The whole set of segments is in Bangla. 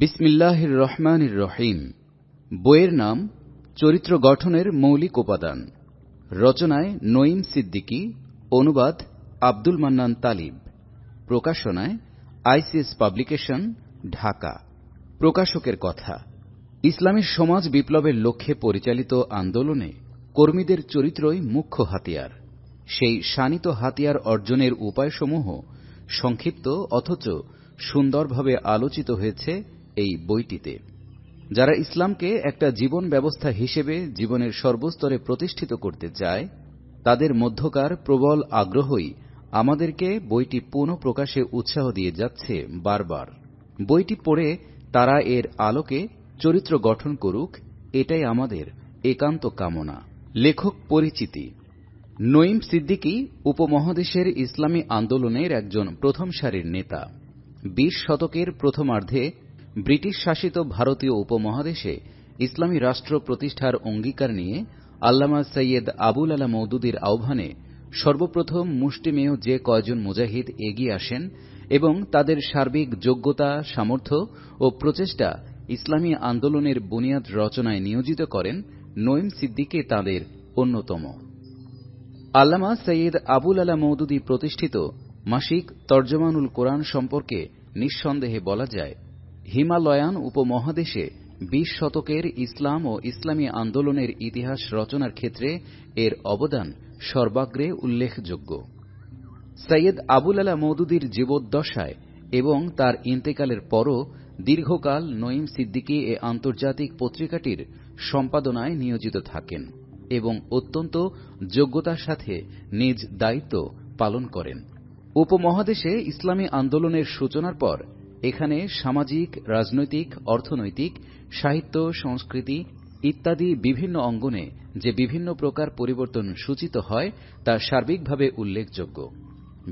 বিসমিল্লাহির রহমানির রহিম বইয়ের নাম চরিত্র গঠনের মৌলিক উপাদান রচনায় নঈম সিদ্দিকী অনুবাদ আব্দুল মান্নান তালিব প্রকাশনায় আইসিএস পাবলিকেশন ঢাকা প্রকাশকের কথা ইসলামী সমাজ বিপ্লবের লক্ষ্যে পরিচালিত আন্দোলনে কর্মীদের চরিত্রই মুখ্য হাতিয়ার সেই শানিত হাতিয়ার অর্জনের উপায়সমূহ সংক্ষিপ্ত অথচ সুন্দরভাবে আলোচিত হয়েছে এই বইটিতে যারা ইসলামকে একটা জীবন ব্যবস্থা হিসেবে জীবনের সর্বস্তরে প্রতিষ্ঠিত করতে চায় তাদের মধ্যকার প্রবল আগ্রহই আমাদেরকে বইটি পুনঃপ্রকাশে উৎসাহ দিয়ে যাচ্ছে বারবার বইটি পড়ে তারা এর আলোকে চরিত্র গঠন করুক এটাই আমাদের একান্ত কামনা লেখক পরিচিতি নঈম সিদ্দিকি উপমহাদেশের ইসলামী আন্দোলনের একজন প্রথম সারির নেতা বিশ শতকের প্রথমার্ধে ব্রিটিশ শাসিত ভারতীয় উপমহাদেশে ইসলামী রাষ্ট্র প্রতিষ্ঠার অঙ্গীকার নিয়ে আল্লামা সৈয়দ আবুল আলা মৌদুদির আহ্বানে সর্বপ্রথম মুষ্টিমেয় যে কয়জন মুজাহিদ এগিয়ে আসেন এবং তাদের সার্বিক যোগ্যতা সামর্থ্য ও প্রচেষ্টা ইসলামী আন্দোলনের বুনিয়াদ রচনায় নিয়োজিত করেন নঈম সিদ্দিকে তাদের অন্যতম আল্লামা সৈয়দ আবুল আলা মৌদুদি প্রতিষ্ঠিত মাসিক তর্জমানুল কোরআন সম্পর্কে নিঃসন্দেহে বলা যায় হিমালয়ান উপমহাদেশে বিশ শতকের ইসলাম ও ইসলামী আন্দোলনের ইতিহাস রচনার ক্ষেত্রে এর অবদান সর্বাগ্রে উল্লেখযোগ্য সৈয়দ আবুল আলা মৌদুদীর জীবদ্দশায় এবং তার ইন্তেকালের পরও দীর্ঘকাল নঈম সিদ্দিকী এ আন্তর্জাতিক পত্রিকাটির সম্পাদনায় নিয়োজিত থাকেন এবং অত্যন্ত যোগ্যতার সাথে নিজ দায়িত্ব পালন করেন উপমহাদেশে ইসলামী আন্দোলনের সূচনার পর এখানে সামাজিক রাজনৈতিক অর্থনৈতিক সাহিত্য সংস্কৃতি ইত্যাদি বিভিন্ন অঙ্গনে যে বিভিন্ন প্রকার পরিবর্তন সূচিত হয় তা সার্বিকভাবে উল্লেখযোগ্য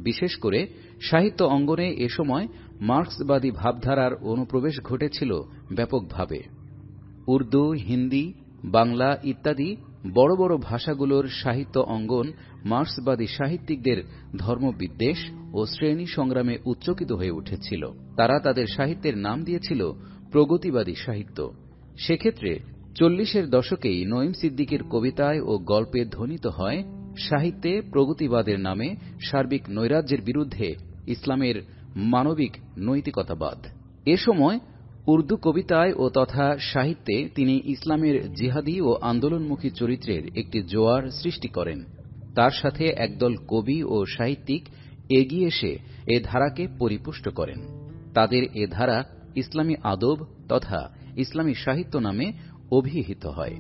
বিশেষ করে সাহিত্য অঙ্গনে এ সময় মার্ক্সবাদী ভাবধারার অনুপ্রবেশ ঘটেছিল ব্যাপকভাবে উর্দু হিন্দি বাংলা ইত্যাদি বড় বড় ভাষাগুলোর সাহিত্য অঙ্গন মার্ক্সবাদী সাহিত্যিকদের ধর্মবিদ্বেষ ও শ্রেণী সংগ্রামে উচ্চকিত হয়ে উঠেছিল তারা তাদের সাহিত্যের নাম দিয়েছিল প্রগতিবাদী সাহিত্য সেক্ষেত্রে চল্লিশের দশকেই নঈম সিদ্দিকের কবিতায় ও গল্পে ধ্বনিত হয় সাহিত্যে প্রগতিবাদের নামে সার্বিক নৈরাজ্যের বিরুদ্ধে ইসলামের মানবিক নৈতিকতাবাদ এ সময় উর্দু কবিতায় ও তথা সাহিত্যে তিনি ইসলামের জিহাদি ও আন্দোলনমুখী চরিত্রের একটি জোয়ার সৃষ্টি করেন তার সাথে একদল কবি ও সাহিত্যিক এগিয়ে এসে এ ধারাকে পরিপুষ্ট করেন তাদের এ ধারা ইসলামী আদব তথা ইসলামী সাহিত্য নামে অভিহিত হয়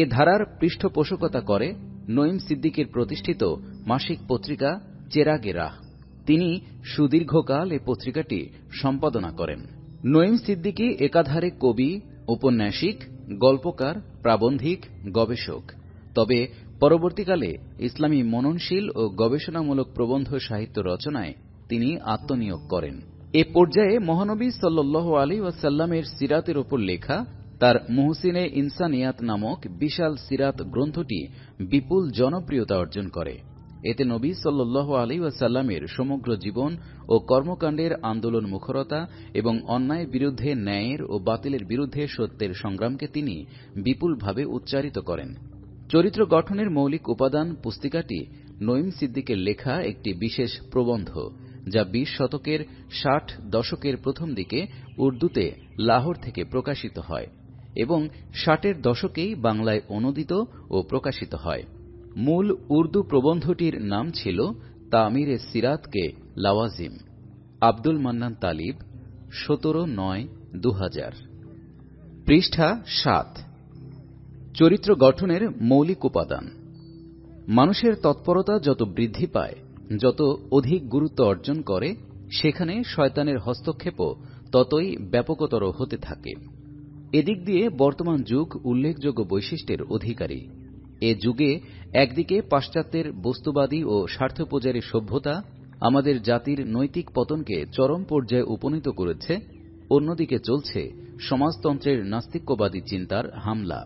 এ ধারার পৃষ্ঠপোষকতা করে নঈম সিদ্দিকের প্রতিষ্ঠিত মাসিক পত্রিকা চেরাগেরাহ তিনি সুদীর্ঘকাল এ পত্রিকাটি সম্পাদনা করেন নঈম সিদ্দিকী একাধারে কবি ঔপন্যাসিক গল্পকার প্রাবন্ধিক গবেষক তবে পরবর্তীকালে ইসলামী মননশীল ও গবেষণামূলক প্রবন্ধ সাহিত্য রচনায় তিনি আত্মনিয়োগ করেন এ পর্যায়ে মহানবী সাল্লু আলী ওয়াসাল্লামের সিরাতের ওপর লেখা তার মুহসিনে ইনসানিয়াত নামক বিশাল সিরাত গ্রন্থটি বিপুল জনপ্রিয়তা অর্জন করে এতে নবী সাল্লু আলী ওয়াসাল্লামের সমগ্র জীবন ও কর্মকাণ্ডের আন্দোলন মুখরতা এবং অন্যায়ের বিরুদ্ধে ন্যায়ের ও বাতিলের বিরুদ্ধে সত্যের সংগ্রামকে তিনি বিপুলভাবে উচ্চারিত করেন চরিত্র গঠনের মৌলিক উপাদান পুস্তিকাটি নঈম সিদ্দিকের লেখা একটি বিশেষ প্রবন্ধ যা বিশ শতকের ষাট দশকের প্রথম দিকে উর্দুতে লাহোর থেকে প্রকাশিত হয় এবং ষাটের দশকেই বাংলায় অনূদিত ও প্রকাশিত হয় মূল উর্দু প্রবন্ধটির নাম ছিল তামিরে সিরাতকে লাওয়াজিম আব্দুল মান্নান তালিব সতেরো নয় দু পৃষ্ঠা সাত চরিত্র গঠনের মৌলিক উপাদান মানুষের তৎপরতা যত বৃদ্ধি পায় যত অধিক গুরুত্ব অর্জন করে সেখানে শয়তানের হস্তক্ষেপও ততই ব্যাপকতর হতে থাকে এদিক দিয়ে বর্তমান যুগ উল্লেখযোগ্য বৈশিষ্ট্যের অধিকারী এ যুগে একদিকে পাশ্চাত্যের বস্তুবাদী ও স্বার্থপূজারী সভ্যতা আমাদের জাতির নৈতিক পতনকে চরম পর্যায়ে উপনীত করেছে অন্যদিকে চলছে সমাজতন্ত্রের নাস্তিক্যবাদী চিন্তার হামলা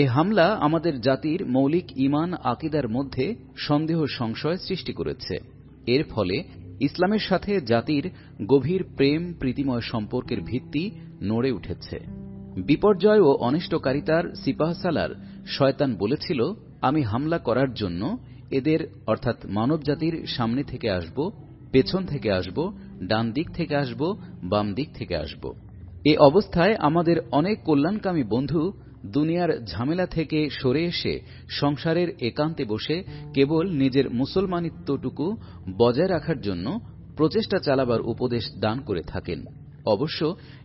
এ হামলা আমাদের জাতির মৌলিক ইমান আকিদার মধ্যে সন্দেহ সংশয় সৃষ্টি করেছে এর ফলে ইসলামের সাথে জাতির গভীর প্রেম প্রীতিময় সম্পর্কের ভিত্তি নড়ে উঠেছে বিপর্যয় ও অনিষ্টকারিতার সিপাহসালার শয়তান বলেছিল আমি হামলা করার জন্য এদের অর্থাৎ মানবজাতির সামনে থেকে আসব পেছন থেকে আসব ডান দিক থেকে আসব বাম দিক থেকে আসব এ অবস্থায় আমাদের অনেক কল্যাণকামী বন্ধু দুনিয়ার ঝামেলা থেকে সরে এসে সংসারের একান্তে বসে কেবল নিজের মুসলমানিত্বটুকু বজায় রাখার জন্য প্রচেষ্টা চালাবার উপদেশ দান করে থাকেন অবশ্য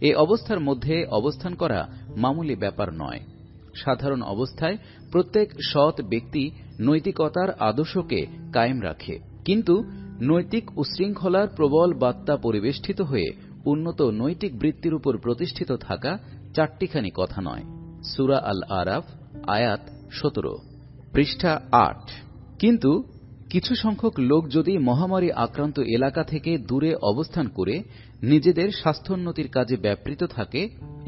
এ অবস্থার মধ্যে অবস্থান করা মামুলি ব্যাপার নয় সাধারণ অবস্থায় প্রত্যেক সৎ ব্যক্তি নৈতিকতার আদর্শকে কায়েম রাখে কিন্তু নৈতিক উশৃঙ্খলার প্রবল বার্তা পরিবেষ্টিত হয়ে উন্নত নৈতিক বৃত্তির উপর প্রতিষ্ঠিত থাকা চারটিখানি কথা নয় সুরা আল আরাফ আয়াত সতেরো পৃষ্ঠা আট কিন্তু কিছু সংখ্যক লোক যদি মহামারী আক্রান্ত এলাকা থেকে দূরে অবস্থান করে নিজেদের স্বাস্থ্যোন্নতির কাজে ব্যাপৃত থাকে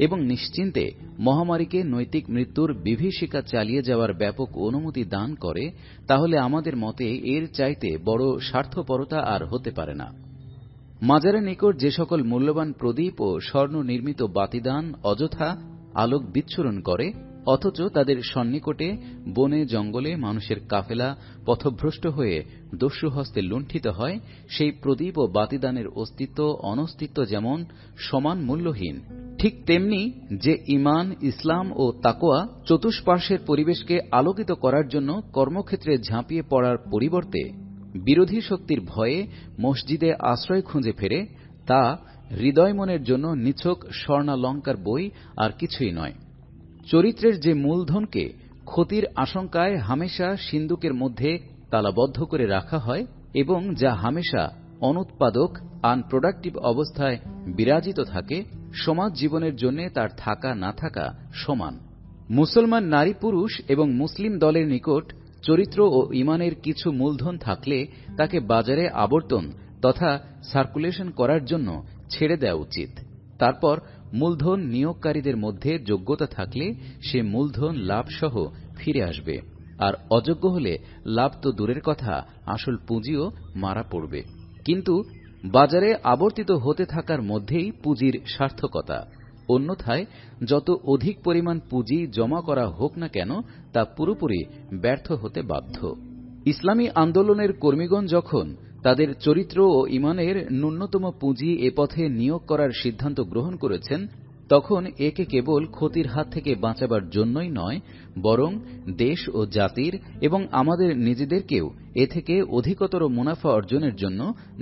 এবং নিশ্চিন্তে মহামারীকে নৈতিক মৃত্যুর বিভীষিকা চালিয়ে যাওয়ার ব্যাপক অনুমতি দান করে তাহলে আমাদের মতে এর চাইতে বড় স্বার্থপরতা আর হতে পারে না মাজারের নিকট যে সকল মূল্যবান প্রদীপ ও স্বর্ণ নির্মিত বাতিদান অযথা আলোক বিচ্ছুরণ করে অথচ তাদের সন্নিকটে বনে জঙ্গলে মানুষের কাফেলা পথভ্রষ্ট হয়ে দস্যুহস্তে লুণ্ঠিত হয় সেই প্রদীপ ও বাতিদানের অস্তিত্ব অনস্তিত্ব যেমন সমান মূল্যহীন ঠিক তেমনি যে ইমান ইসলাম ও তাকোয়া চতুষ্পার্শ্বের পরিবেশকে আলোকিত করার জন্য কর্মক্ষেত্রে ঝাঁপিয়ে পড়ার পরিবর্তে বিরোধী শক্তির ভয়ে মসজিদে আশ্রয় খুঁজে ফেরে তা হৃদয় মনের জন্য নিছক স্বর্ণালঙ্কার বই আর কিছুই নয় চরিত্রের যে মূলধনকে ক্ষতির আশঙ্কায় হামেশা সিন্দুকের মধ্যে তালাবদ্ধ করে রাখা হয় এবং যা হামেশা অনুৎপাদক আনপ্রোডাক্টিভ অবস্থায় বিরাজিত থাকে সমাজ জীবনের জন্য তার থাকা না থাকা সমান মুসলমান নারী পুরুষ এবং মুসলিম দলের নিকট চরিত্র ও ইমানের কিছু মূলধন থাকলে তাকে বাজারে আবর্তন তথা সার্কুলেশন করার জন্য ছেড়ে দেওয়া উচিত তারপর মূলধন নিয়োগকারীদের মধ্যে যোগ্যতা থাকলে সে মূলধন লাভসহ ফিরে আসবে আর অযোগ্য হলে লাভ তো দূরের কথা আসল পুঁজিও মারা পড়বে কিন্তু বাজারে আবর্তিত হতে থাকার মধ্যেই পুঁজির সার্থকতা অন্যথায় যত অধিক পরিমাণ পুঁজি জমা করা হোক না কেন তা পুরোপুরি ব্যর্থ হতে বাধ্য ইসলামী আন্দোলনের কর্মীগণ যখন তাদের চরিত্র ও ইমানের ন্যূনতম পুঁজি এ পথে নিয়োগ করার সিদ্ধান্ত গ্রহণ করেছেন তখন একে কেবল ক্ষতির হাত থেকে বাঁচাবার জন্যই নয় বরং দেশ ও জাতির এবং আমাদের নিজেদেরকেও এ থেকে অধিকতর মুনাফা অর্জনের জন্য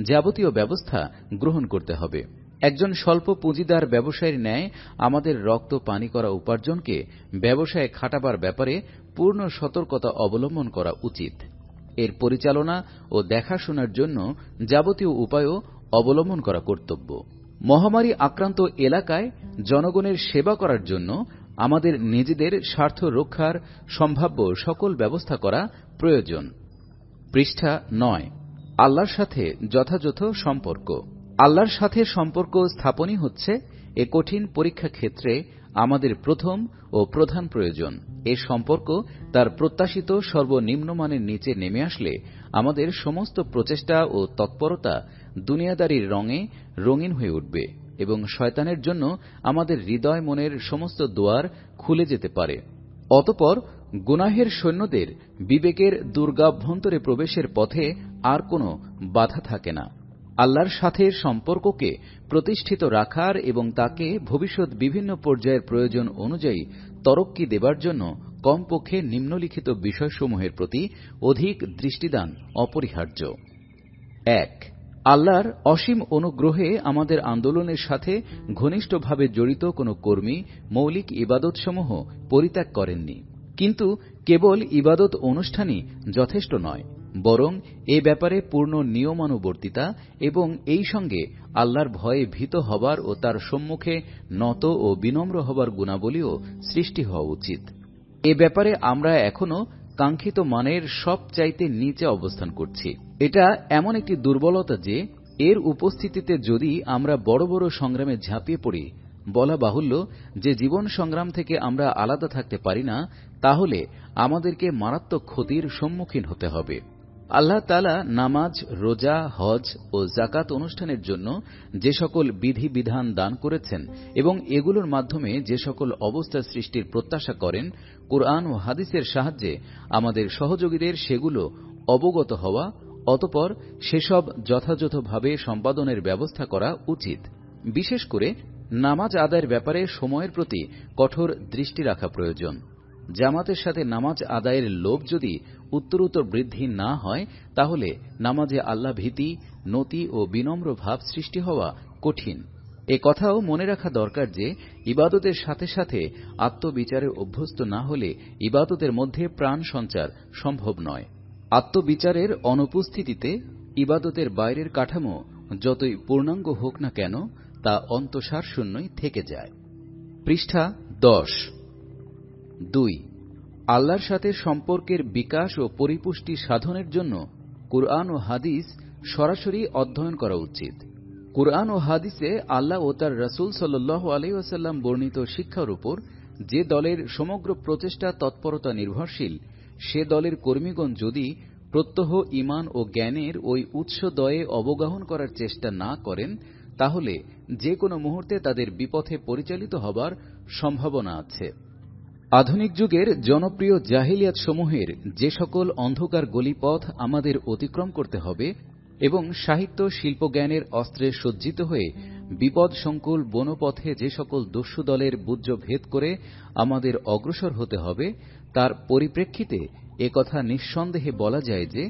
যাবতীয় ব্যবস্থা গ্রহণ করতে হবে একজন স্বল্প পুঁজিদার ব্যবসায়ীর ন্যায় আমাদের রক্ত পানি করা উপার্জনকে ব্যবসায় খাটাবার ব্যাপারে পূর্ণ সতর্কতা অবলম্বন করা উচিত এর পরিচালনা ও দেখাশোনার জন্য যাবতীয় উপায়ও অবলম্বন করা কর্তব্য মহামারী আক্রান্ত এলাকায় জনগণের সেবা করার জন্য আমাদের নিজেদের স্বার্থ রক্ষার সম্ভাব্য সকল ব্যবস্থা করা প্রয়োজন পৃষ্ঠা নয় আল্লাহর সাথে যথাযথ সম্পর্ক আল্লাহর সাথে সম্পর্ক স্থাপনই হচ্ছে এ কঠিন পরীক্ষা ক্ষেত্রে আমাদের প্রথম ও প্রধান প্রয়োজন এ সম্পর্ক তার প্রত্যাশিত সর্বনিম্নমানের নিচে নেমে আসলে আমাদের সমস্ত প্রচেষ্টা ও তৎপরতা দুনিয়াদারির রঙে রঙিন হয়ে উঠবে এবং শয়তানের জন্য আমাদের হৃদয় মনের সমস্ত দোয়ার খুলে যেতে পারে অতপর গুনাহের সৈন্যদের বিবেকের দুর্গাভ্যন্তরে প্রবেশের পথে আর কোনো বাধা থাকে না আল্লাহর সাথে সম্পর্ককে প্রতিষ্ঠিত রাখার এবং তাকে ভবিষ্যৎ বিভিন্ন পর্যায়ের প্রয়োজন অনুযায়ী তরক্কি দেবার জন্য কমপক্ষে নিম্নলিখিত বিষয়সমূহের প্রতি অধিক দৃষ্টিদান অপরিহার্য এক আল্লাহর অসীম অনুগ্রহে আমাদের আন্দোলনের সাথে ঘনিষ্ঠভাবে জড়িত কোন কর্মী মৌলিক ইবাদতসমূহ পরিত্যাগ করেননি কিন্তু কেবল ইবাদত অনুষ্ঠানই যথেষ্ট নয় বরং এ ব্যাপারে পূর্ণ নিয়মানুবর্তিতা এবং এই সঙ্গে আল্লাহর ভয়ে ভীত হবার ও তার সম্মুখে নত ও বিনম্র হবার গুণাবলীও সৃষ্টি হওয়া উচিত এ ব্যাপারে আমরা এখনও কাঙ্ক্ষিত মানের সব চাইতে নিচে অবস্থান করছি এটা এমন একটি দুর্বলতা যে এর উপস্থিতিতে যদি আমরা বড় বড় সংগ্রামে ঝাঁপিয়ে পড়ি বলা বাহুল্য যে জীবন সংগ্রাম থেকে আমরা আলাদা থাকতে পারি না তাহলে আমাদেরকে মারাত্মক ক্ষতির সম্মুখীন হতে হবে আল্লাহ তালা নামাজ রোজা হজ ও জাকাত অনুষ্ঠানের জন্য যে সকল বিধিবিধান দান করেছেন এবং এগুলোর মাধ্যমে যে সকল অবস্থা সৃষ্টির প্রত্যাশা করেন কোরআন ও হাদিসের সাহায্যে আমাদের সহযোগীদের সেগুলো অবগত হওয়া অতপর সেসব যথাযথভাবে সম্পাদনের ব্যবস্থা করা উচিত বিশেষ করে নামাজ আদায়ের ব্যাপারে সময়ের প্রতি কঠোর দৃষ্টি রাখা প্রয়োজন জামাতের সাথে নামাজ আদায়ের লোভ যদি উত্তরোত্তর বৃদ্ধি না হয় তাহলে নামাজে আল্লাহ ভীতি নতি ও বিনম্র ভাব সৃষ্টি হওয়া কঠিন এ কথাও মনে রাখা দরকার যে ইবাদতের সাথে সাথে আত্মবিচারে অভ্যস্ত না হলে ইবাদতের মধ্যে প্রাণ সঞ্চার সম্ভব নয় আত্মবিচারের অনুপস্থিতিতে ইবাদতের বাইরের কাঠামো যতই পূর্ণাঙ্গ হোক না কেন তা অন্তঃসার শূন্যই থেকে যায় পৃষ্ঠা দশ দুই আল্লাহর সাথে সম্পর্কের বিকাশ ও পরিপুষ্টি সাধনের জন্য কুরআন ও হাদিস সরাসরি অধ্যয়ন করা উচিত কুরআন ও হাদিসে আল্লাহ ও তার রসুল সাল্লাহ আলহিউসাল্লাম বর্ণিত শিক্ষার উপর যে দলের সমগ্র প্রচেষ্টা তৎপরতা নির্ভরশীল সে দলের কর্মীগণ যদি প্রত্যহ ইমান ও জ্ঞানের ওই উৎস দয়ে অবগাহন করার চেষ্টা না করেন তাহলে যে কোনো মুহূর্তে তাদের বিপথে পরিচালিত হবার সম্ভাবনা আছে আধুনিক যুগের জনপ্রিয় জাহিলিয়াত সমূহের যে সকল অন্ধকার গলিপথ আমাদের অতিক্রম করতে হবে এবং সাহিত্য শিল্পজ্ঞানের অস্ত্রে সজ্জিত হয়ে বিপদসংকুল বনপথে যে সকল দস্যু দলের বুজ্য ভেদ করে আমাদের অগ্রসর হতে হবে তার পরিপ্রেক্ষিতে কথা নিঃসন্দেহে বলা যায় যে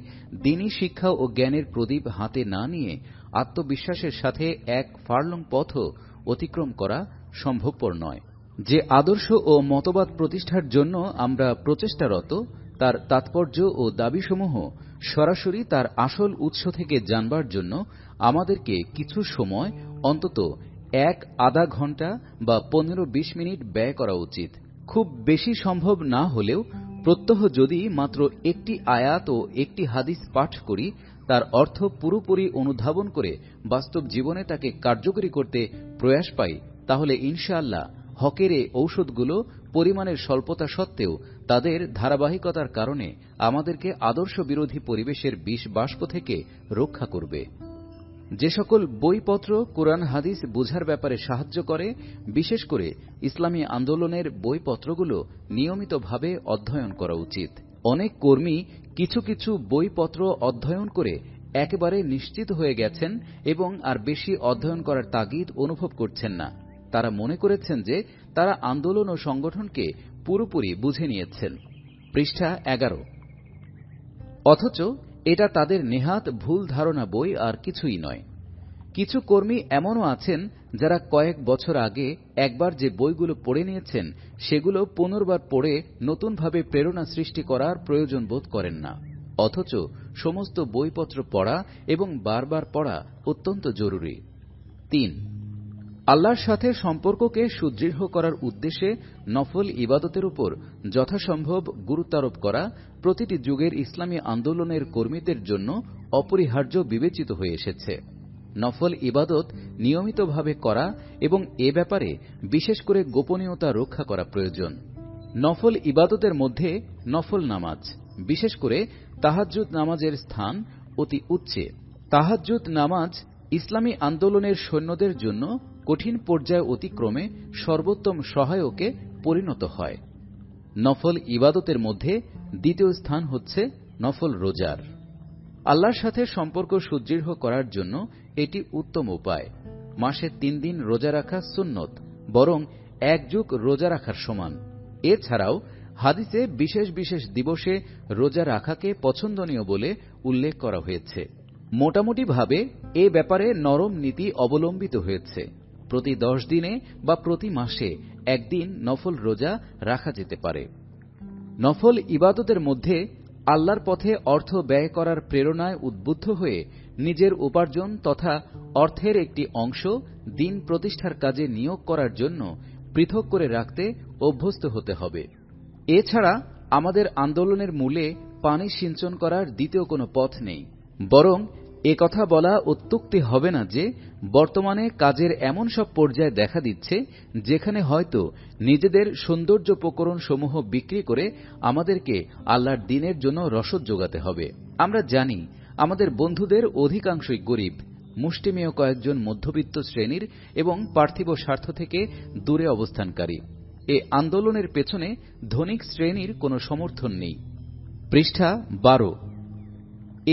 দিনী শিক্ষা ও জ্ঞানের প্রদীপ হাতে না নিয়ে আত্মবিশ্বাসের সাথে এক ফার্লং পথও অতিক্রম করা সম্ভবপর নয় যে আদর্শ ও মতবাদ প্রতিষ্ঠার জন্য আমরা প্রচেষ্টারত তার তাৎপর্য ও দাবিসমূহ সরাসরি তার আসল উৎস থেকে জানবার জন্য আমাদেরকে কিছু সময় অন্তত এক আধা ঘন্টা বা পনেরো বিশ মিনিট ব্যয় করা উচিত খুব বেশি সম্ভব না হলেও প্রত্যহ যদি মাত্র একটি আয়াত ও একটি হাদিস পাঠ করি তার অর্থ পুরোপুরি অনুধাবন করে বাস্তব জীবনে তাকে কার্যকরী করতে প্রয়াস পাই তাহলে ইনশাআল্লাহ হকের ঔষধগুলো পরিমাণের স্বল্পতা সত্ত্বেও তাদের ধারাবাহিকতার কারণে আমাদেরকে আদর্শ বিরোধী পরিবেশের বিষ বাষ্প থেকে রক্ষা করবে যে সকল বইপত্র কোরআন হাদিস বোঝার ব্যাপারে সাহায্য করে বিশেষ করে ইসলামী আন্দোলনের বইপত্রগুলো নিয়মিতভাবে অধ্যয়ন করা উচিত অনেক কর্মী কিছু কিছু বইপত্র অধ্যয়ন করে একেবারে নিশ্চিত হয়ে গেছেন এবং আর বেশি অধ্যয়ন করার তাগিদ অনুভব করছেন না তারা মনে করেছেন যে তারা আন্দোলন ও সংগঠনকে পুরোপুরি বুঝে নিয়েছেন পৃষ্ঠা এগারো অথচ এটা তাদের নেহাত ভুল ধারণা বই আর কিছুই নয় কিছু কর্মী এমনও আছেন যারা কয়েক বছর আগে একবার যে বইগুলো পড়ে নিয়েছেন সেগুলো পুনর্বার পড়ে নতুনভাবে প্রেরণা সৃষ্টি করার প্রয়োজন বোধ করেন না অথচ সমস্ত বইপত্র পড়া এবং বারবার পড়া অত্যন্ত জরুরি তিন আল্লাহর সাথে সম্পর্ককে সুদৃঢ় করার উদ্দেশ্যে নফল ইবাদতের উপর যথাসম্ভব গুরুত্বারোপ করা প্রতিটি যুগের ইসলামী আন্দোলনের কর্মীদের জন্য অপরিহার্য বিবেচিত হয়ে এসেছে নফল ইবাদত নিয়মিতভাবে করা এবং এ ব্যাপারে বিশেষ করে গোপনীয়তা রক্ষা করা প্রয়োজন নফল ইবাদতের মধ্যে নফল নামাজ বিশেষ করে তাহাজুদ নামাজের স্থান অতি উচ্চে তাহাজুদ নামাজ ইসলামী আন্দোলনের সৈন্যদের জন্য কঠিন পর্যায় অতিক্রমে সর্বোত্তম সহায়কে পরিণত হয় নফল ইবাদতের মধ্যে দ্বিতীয় স্থান হচ্ছে নফল রোজার আল্লাহর সাথে সম্পর্ক সুদৃঢ় করার জন্য এটি উত্তম উপায় মাসে তিন দিন রোজা রাখা সুন্নত বরং একযুগ রোজা রাখার সমান এছাড়াও হাদিসে বিশেষ বিশেষ দিবসে রোজা রাখাকে পছন্দনীয় বলে উল্লেখ করা হয়েছে মোটামুটিভাবে এ ব্যাপারে নরম নীতি অবলম্বিত হয়েছে প্রতি দশ দিনে বা প্রতি মাসে একদিন নফল রোজা রাখা যেতে পারে নফল ইবাদতের মধ্যে আল্লাহর পথে অর্থ ব্যয় করার প্রেরণায় উদ্বুদ্ধ হয়ে নিজের উপার্জন তথা অর্থের একটি অংশ দিন প্রতিষ্ঠার কাজে নিয়োগ করার জন্য পৃথক করে রাখতে অভ্যস্ত হতে হবে এছাড়া আমাদের আন্দোলনের মূলে পানি সিঞ্চন করার দ্বিতীয় কোনো পথ নেই বরং এ কথা বলা অত্যুক্তি হবে না যে বর্তমানে কাজের এমন সব পর্যায় দেখা দিচ্ছে যেখানে হয়তো নিজেদের সৌন্দর্য সমূহ বিক্রি করে আমাদেরকে আল্লাহর দিনের জন্য রসদ যোগাতে হবে আমরা জানি আমাদের বন্ধুদের অধিকাংশই গরিব মুষ্টিমেয় কয়েকজন মধ্যবিত্ত শ্রেণীর এবং পার্থিব স্বার্থ থেকে দূরে অবস্থানকারী এ আন্দোলনের পেছনে ধনিক শ্রেণীর কোনো সমর্থন নেই পৃষ্ঠা বারো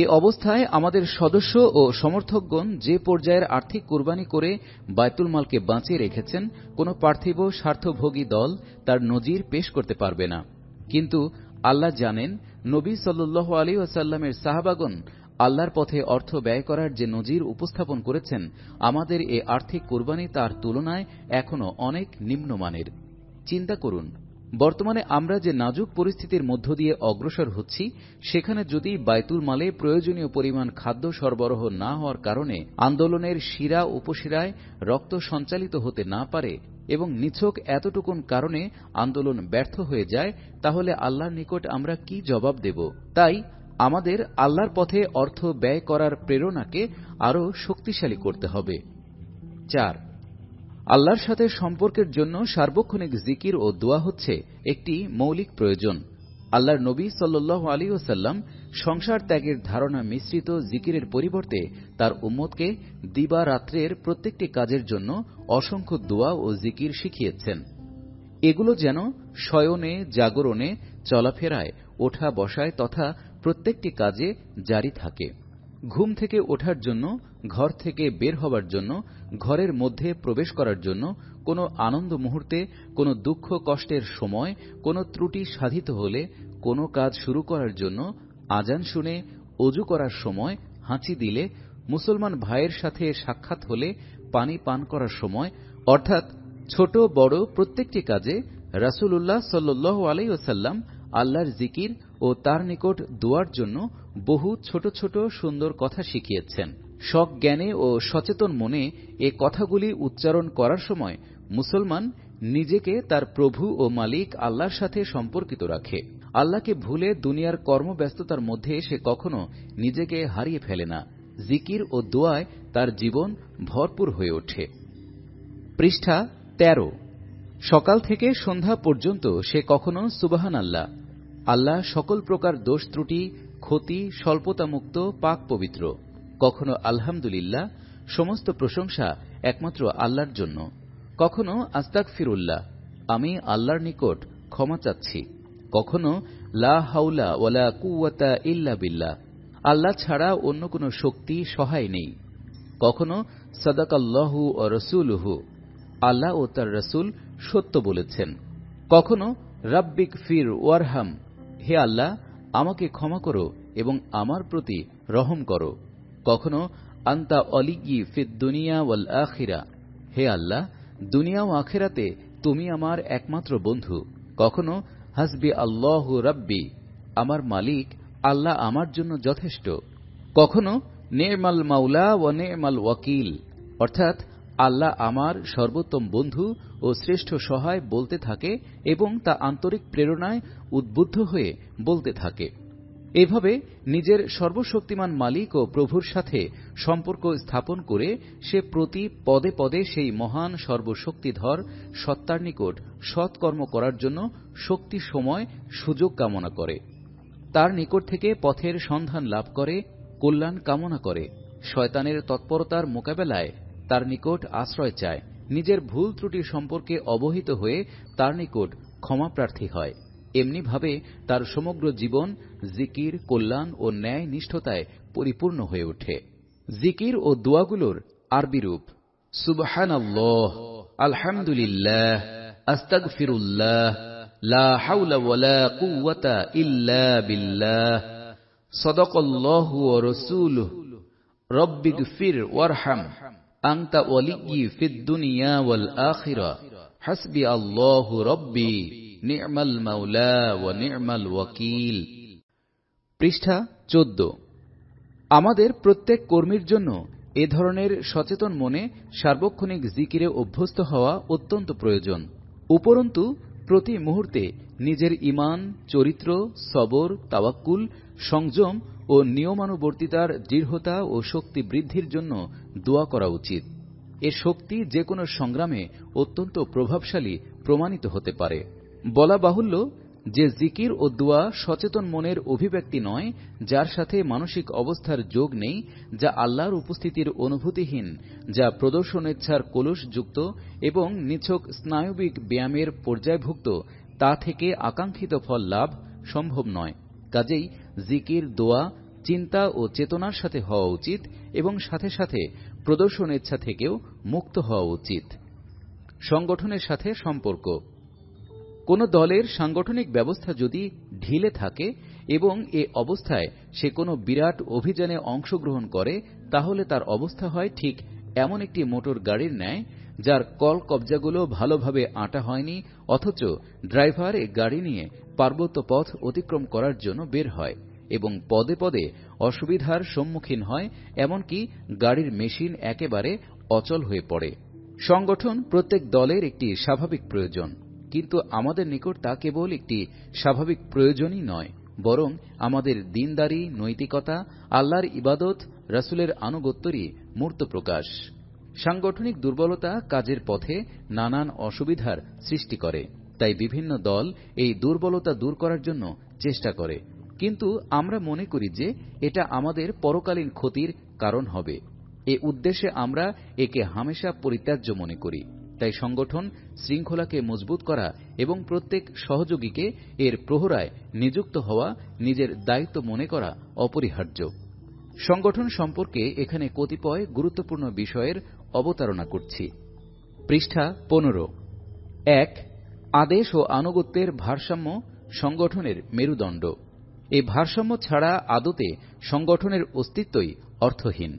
এ অবস্থায় আমাদের সদস্য ও সমর্থকগণ যে পর্যায়ের আর্থিক কোরবানি করে বায়তুল মালকে বাঁচিয়ে রেখেছেন কোন পার্থিব স্বার্থভোগী দল তার নজির পেশ করতে পারবে না কিন্তু আল্লাহ জানেন নবী সাল্লু আলী ওয়াসাল্লামের সাহাবাগন আল্লাহর পথে অর্থ ব্যয় করার যে নজির উপস্থাপন করেছেন আমাদের এ আর্থিক কোরবানি তার তুলনায় এখনও অনেক নিম্নমানের চিন্তা করুন বর্তমানে আমরা যে নাজুক পরিস্থিতির মধ্য দিয়ে অগ্রসর হচ্ছি সেখানে যদি বায়তুল মালে প্রয়োজনীয় পরিমাণ খাদ্য সরবরাহ না হওয়ার কারণে আন্দোলনের শিরা উপশিরায় রক্ত সঞ্চালিত হতে না পারে এবং নিছক এতটুকুন কারণে আন্দোলন ব্যর্থ হয়ে যায় তাহলে আল্লাহর নিকট আমরা কি জবাব দেব তাই আমাদের আল্লাহর পথে অর্থ ব্যয় করার প্রেরণাকে আরও শক্তিশালী করতে হবে চার আল্লাহর সাথে সম্পর্কের জন্য সার্বক্ষণিক জিকির ও দোয়া হচ্ছে একটি মৌলিক প্রয়োজন আল্লাহর নবী সাল্লাহ আলী ওসাল্লাম সংসার ত্যাগের ধারণা মিশ্রিত জিকিরের পরিবর্তে তার উম্মতকে দিবা রাত্রের প্রত্যেকটি কাজের জন্য অসংখ্য দোয়া ও জিকির শিখিয়েছেন এগুলো যেন শয়নে জাগরণে চলাফেরায় ওঠা বসায় তথা প্রত্যেকটি কাজে জারি থাকে ঘুম থেকে ওঠার জন্য ঘর থেকে বের হবার জন্য ঘরের মধ্যে প্রবেশ করার জন্য কোন আনন্দ মুহূর্তে কোন দুঃখ কষ্টের সময় কোন ত্রুটি সাধিত হলে কোন কাজ শুরু করার জন্য আজান শুনে অজু করার সময় হাঁচি দিলে মুসলমান ভাইয়ের সাথে সাক্ষাৎ হলে পানি পান করার সময় অর্থাৎ ছোট বড় প্রত্যেকটি কাজে রাসুলুল্লাহ সাল্লু আলাই ওসাল্লাম আল্লাহর জিকির ও তার নিকট দোয়ার জন্য বহু ছোট ছোট সুন্দর কথা শিখিয়েছেন জ্ঞানে ও সচেতন মনে এ কথাগুলি উচ্চারণ করার সময় মুসলমান নিজেকে তার প্রভু ও মালিক আল্লাহর সাথে সম্পর্কিত রাখে আল্লাহকে ভুলে দুনিয়ার কর্মব্যস্ততার মধ্যে সে কখনো নিজেকে হারিয়ে ফেলে না জিকির ও দোয়ায় তার জীবন ভরপুর হয়ে ওঠে পৃষ্ঠা ১৩ সকাল থেকে সন্ধ্যা পর্যন্ত সে কখনো সুবাহান আল্লাহ আল্লাহ সকল প্রকার দোষ ত্রুটি ক্ষতি স্বল্পতামুক্ত পাক পবিত্র কখনো আলহামদুলিল্লাহ সমস্ত প্রশংসা একমাত্র আল্লাহর জন্য কখনো আস্তাক ফিরুল্লাহ আমি আল্লাহর নিকট ক্ষমা চাচ্ছি কখনো লা হাউলা ওলা কুয়াতা ইল্লা বিল্লা আল্লাহ ছাড়া অন্য কোনো শক্তি সহায় নেই কখনো সদাকাল্লাহু ও রসুলহু আল্লাহ ও তার রসুল সত্য বলেছেন কখনো রাব্বিক ফির ওয়ারহাম হে আল্লাহ আমাকে ক্ষমা করো এবং আমার প্রতি রহম করো কখনো আন্তা অলিগি ফিদ দুনিয়া ওয়াল আখিরা হে আল্লাহ দুনিয়া ও আখেরাতে তুমি আমার একমাত্র বন্ধু কখনো হাসবি আল্লাহ রব্বি আমার মালিক আল্লাহ আমার জন্য যথেষ্ট কখনো নেমাল মাউলা ও নেমাল ওয়াকিল অর্থাৎ আল্লাহ আমার সর্বোত্তম বন্ধু ও শ্রেষ্ঠ সহায় বলতে থাকে এবং তা আন্তরিক প্রেরণায় উদ্বুদ্ধ হয়ে বলতে থাকে এভাবে নিজের সর্বশক্তিমান মালিক ও প্রভুর সাথে সম্পর্ক স্থাপন করে সে প্রতি পদে পদে সেই মহান সর্বশক্তিধর সত্তার নিকট সৎকর্ম করার জন্য শক্তি সময় সুযোগ কামনা করে তার নিকট থেকে পথের সন্ধান লাভ করে কল্যাণ কামনা করে শয়তানের তৎপরতার মোকাবেলায় তার নিকট আশ্রয় চায় নিজের ভুল ত্রুটি সম্পর্কে অবহিত হয়ে তার নিকট ক্ষমা প্রার্থী হয় এমনিভাবে তার সমগ্র জীবন জিকির কল্যাণ ও ন্যায় নিষ্ঠতায় পরিপূর্ণ হয়ে ওঠে জিকির ও দোয়াগুলোর আরবি রূপ সুবহান আলহামদুলিল্লাহ আস্তাগফিরুল্লাহ লা হাওলা ওয়ালা ওয়ারহাম পৃষ্ঠা চোদ্দ আমাদের প্রত্যেক কর্মীর জন্য এ ধরনের সচেতন মনে সার্বক্ষণিক জিকিরে অভ্যস্ত হওয়া অত্যন্ত প্রয়োজন উপরন্তু প্রতি মুহূর্তে নিজের ইমান চরিত্র সবর তাওয়াক্কুল সংযম ও নিয়মানুবর্তিতার দৃঢ়তা ও শক্তি বৃদ্ধির জন্য দোয়া করা উচিত এ শক্তি যে কোনো সংগ্রামে অত্যন্ত প্রভাবশালী প্রমাণিত হতে পারে বলা বাহুল্য যে জিকির ও দোয়া সচেতন মনের অভিব্যক্তি নয় যার সাথে মানসিক অবস্থার যোগ নেই যা আল্লাহর উপস্থিতির অনুভূতিহীন যা প্রদর্শনেচ্ছার কলুষযুক্ত এবং নিছক স্নায়বিক ব্যায়ামের পর্যায়ভুক্ত তা থেকে আকাঙ্ক্ষিত ফল লাভ সম্ভব নয় কাজেই জিকির দোয়া চিন্তা ও চেতনার সাথে হওয়া উচিত এবং সাথে সাথে প্রদর্শন ইচ্ছা থেকেও মুক্ত হওয়া উচিত সংগঠনের সাথে সম্পর্ক কোন দলের সাংগঠনিক ব্যবস্থা যদি ঢিলে থাকে এবং এ অবস্থায় সে কোনো বিরাট অভিযানে অংশগ্রহণ করে তাহলে তার অবস্থা হয় ঠিক এমন একটি মোটর গাড়ির ন্যায় যার কল কবজাগুলো ভালোভাবে আটা হয়নি অথচ ড্রাইভার এ গাড়ি নিয়ে পার্বত্য পথ অতিক্রম করার জন্য বের হয় এবং পদে পদে অসুবিধার সম্মুখীন হয় এমনকি গাড়ির মেশিন একেবারে অচল হয়ে পড়ে সংগঠন প্রত্যেক দলের একটি স্বাভাবিক প্রয়োজন কিন্তু আমাদের নিকট তা কেবল একটি স্বাভাবিক প্রয়োজনই নয় বরং আমাদের দিনদারি নৈতিকতা আল্লাহর ইবাদত রাসুলের আনুগত্যরই মূর্ত প্রকাশ সাংগঠনিক দুর্বলতা কাজের পথে নানান অসুবিধার সৃষ্টি করে তাই বিভিন্ন দল এই দুর্বলতা দূর করার জন্য চেষ্টা করে কিন্তু আমরা মনে করি যে এটা আমাদের পরকালীন ক্ষতির কারণ হবে এ উদ্দেশ্যে আমরা একে হামেশা পরিত্যাজ্য মনে করি তাই সংগঠন শৃঙ্খলাকে মজবুত করা এবং প্রত্যেক সহযোগীকে এর প্রহরায় নিযুক্ত হওয়া নিজের দায়িত্ব মনে করা অপরিহার্য সংগঠন সম্পর্কে এখানে কতিপয় গুরুত্বপূর্ণ বিষয়ের অবতারণা করছি পৃষ্ঠা এক আদেশ ও আনুগত্যের ভারসাম্য সংগঠনের মেরুদণ্ড এই ভারসাম্য ছাড়া আদতে সংগঠনের অস্তিত্বই অর্থহীন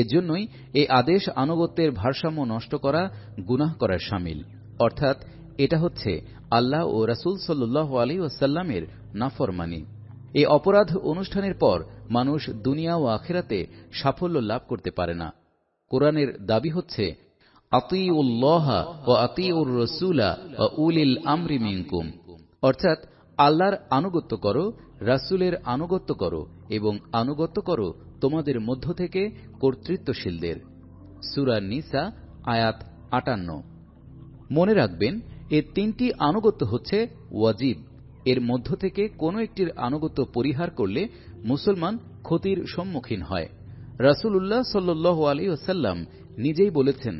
এজন্যই এই আদেশ আনুগত্যের ভারসাম্য নষ্ট করা গুনাহ করার সামিল অর্থাৎ এটা হচ্ছে আল্লাহ ও রাসুল সাল্লাহ আলী ওসাল্লামের নাফরমানি এই অপরাধ অনুষ্ঠানের পর মানুষ দুনিয়া ও আখেরাতে সাফল্য লাভ করতে পারে না কোরআনের দাবি হচ্ছে অর্থাৎ আল্লাহর আনুগত্য করো রাসুলের আনুগত্য করো এবং আনুগত্য করো তোমাদের মধ্য থেকে কর্তৃত্বশীলদের সুরা নিসা আয়াত আটান্ন মনে রাখবেন এ তিনটি আনুগত্য হচ্ছে ওয়াজিব এর মধ্য থেকে কোন একটির আনুগত্য পরিহার করলে মুসলমান ক্ষতির সম্মুখীন হয় রাসুল উল্লাহ সাল্লু আলী ওসাল্লাম নিজেই বলেছেন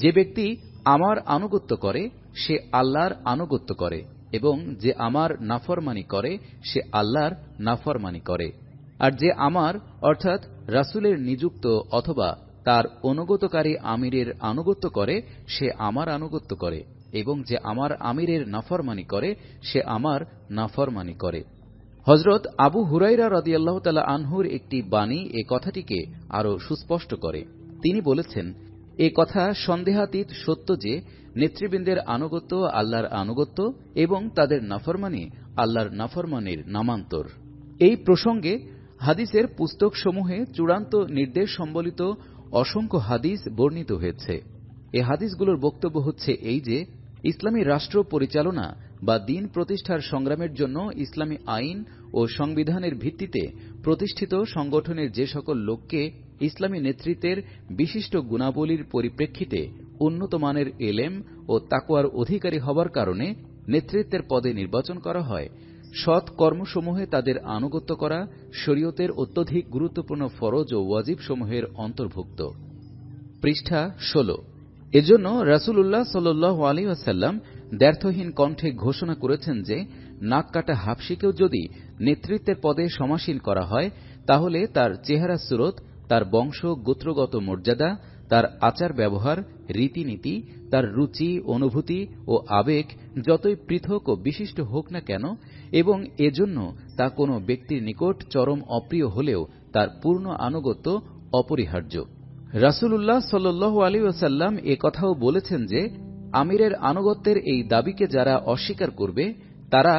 যে ব্যক্তি আমার আনুগত্য করে সে আল্লাহর আনুগত্য করে এবং যে আমার নাফরমানি করে সে আল্লাহর নাফরমানি করে আর যে আমার অর্থাৎ রাসুলের নিযুক্ত অথবা তার অনুগতকারী আমিরের আনুগত্য করে সে আমার আনুগত্য করে এবং যে আমার আমিরের নাফরমানি করে সে আমার নাফরমানি করে হজরত আবু হুরাইরা রদিয়াল্লাহ তালা আনহুর একটি বাণী এ কথাটিকে আরও সুস্পষ্ট করে তিনি বলেছেন এ কথা সন্দেহাতীত সত্য যে নেতৃবৃন্দের আনুগত্য আল্লাহর আনুগত্য এবং তাদের নাফরমানি আল্লাহর নাফরমানির নামান্তর এই প্রসঙ্গে হাদিসের পুস্তকসমূহে চূড়ান্ত নির্দেশ সম্বলিত অসংখ্য হাদিস বর্ণিত হয়েছে এ হাদিসগুলোর বক্তব্য হচ্ছে এই যে ইসলামী রাষ্ট্র পরিচালনা বা দিন প্রতিষ্ঠার সংগ্রামের জন্য ইসলামী আইন ও সংবিধানের ভিত্তিতে প্রতিষ্ঠিত সংগঠনের যে সকল লোককে ইসলামী নেতৃত্বের বিশিষ্ট গুণাবলীর পরিপ্রেক্ষিতে উন্নত মানের এলেম ও তাকুয়ার অধিকারী হবার কারণে নেতৃত্বের পদে নির্বাচন করা হয় সৎ কর্মসমূহে তাদের আনুগত্য করা শরীয়তের অত্যধিক গুরুত্বপূর্ণ ফরজ ও ওয়াজিব সমূহের অন্তর্ভুক্ত পৃষ্ঠা ষোলো এজন্য রাসুলুল্লাহ সাল্লু আলী আসাল্লাম দ্ব্যর্থহীন কণ্ঠে ঘোষণা করেছেন যে নাক কাটা হাফসিকেও যদি নেতৃত্বের পদে সমাসীন করা হয় তাহলে তার চেহারা সুরত তার বংশ গোত্রগত মর্যাদা তার আচার ব্যবহার রীতিনীতি তার রুচি অনুভূতি ও আবেগ যতই পৃথক ও বিশিষ্ট হোক না কেন এবং এজন্য তা কোনো ব্যক্তির নিকট চরম অপ্রিয় হলেও তার পূর্ণ আনুগত্য অপরিহার্য রাসুলুল্লাহ সাল্ল আলী ওসাল্লাম কথাও বলেছেন যে আমিরের আনুগত্যের এই দাবিকে যারা অস্বীকার করবে তারা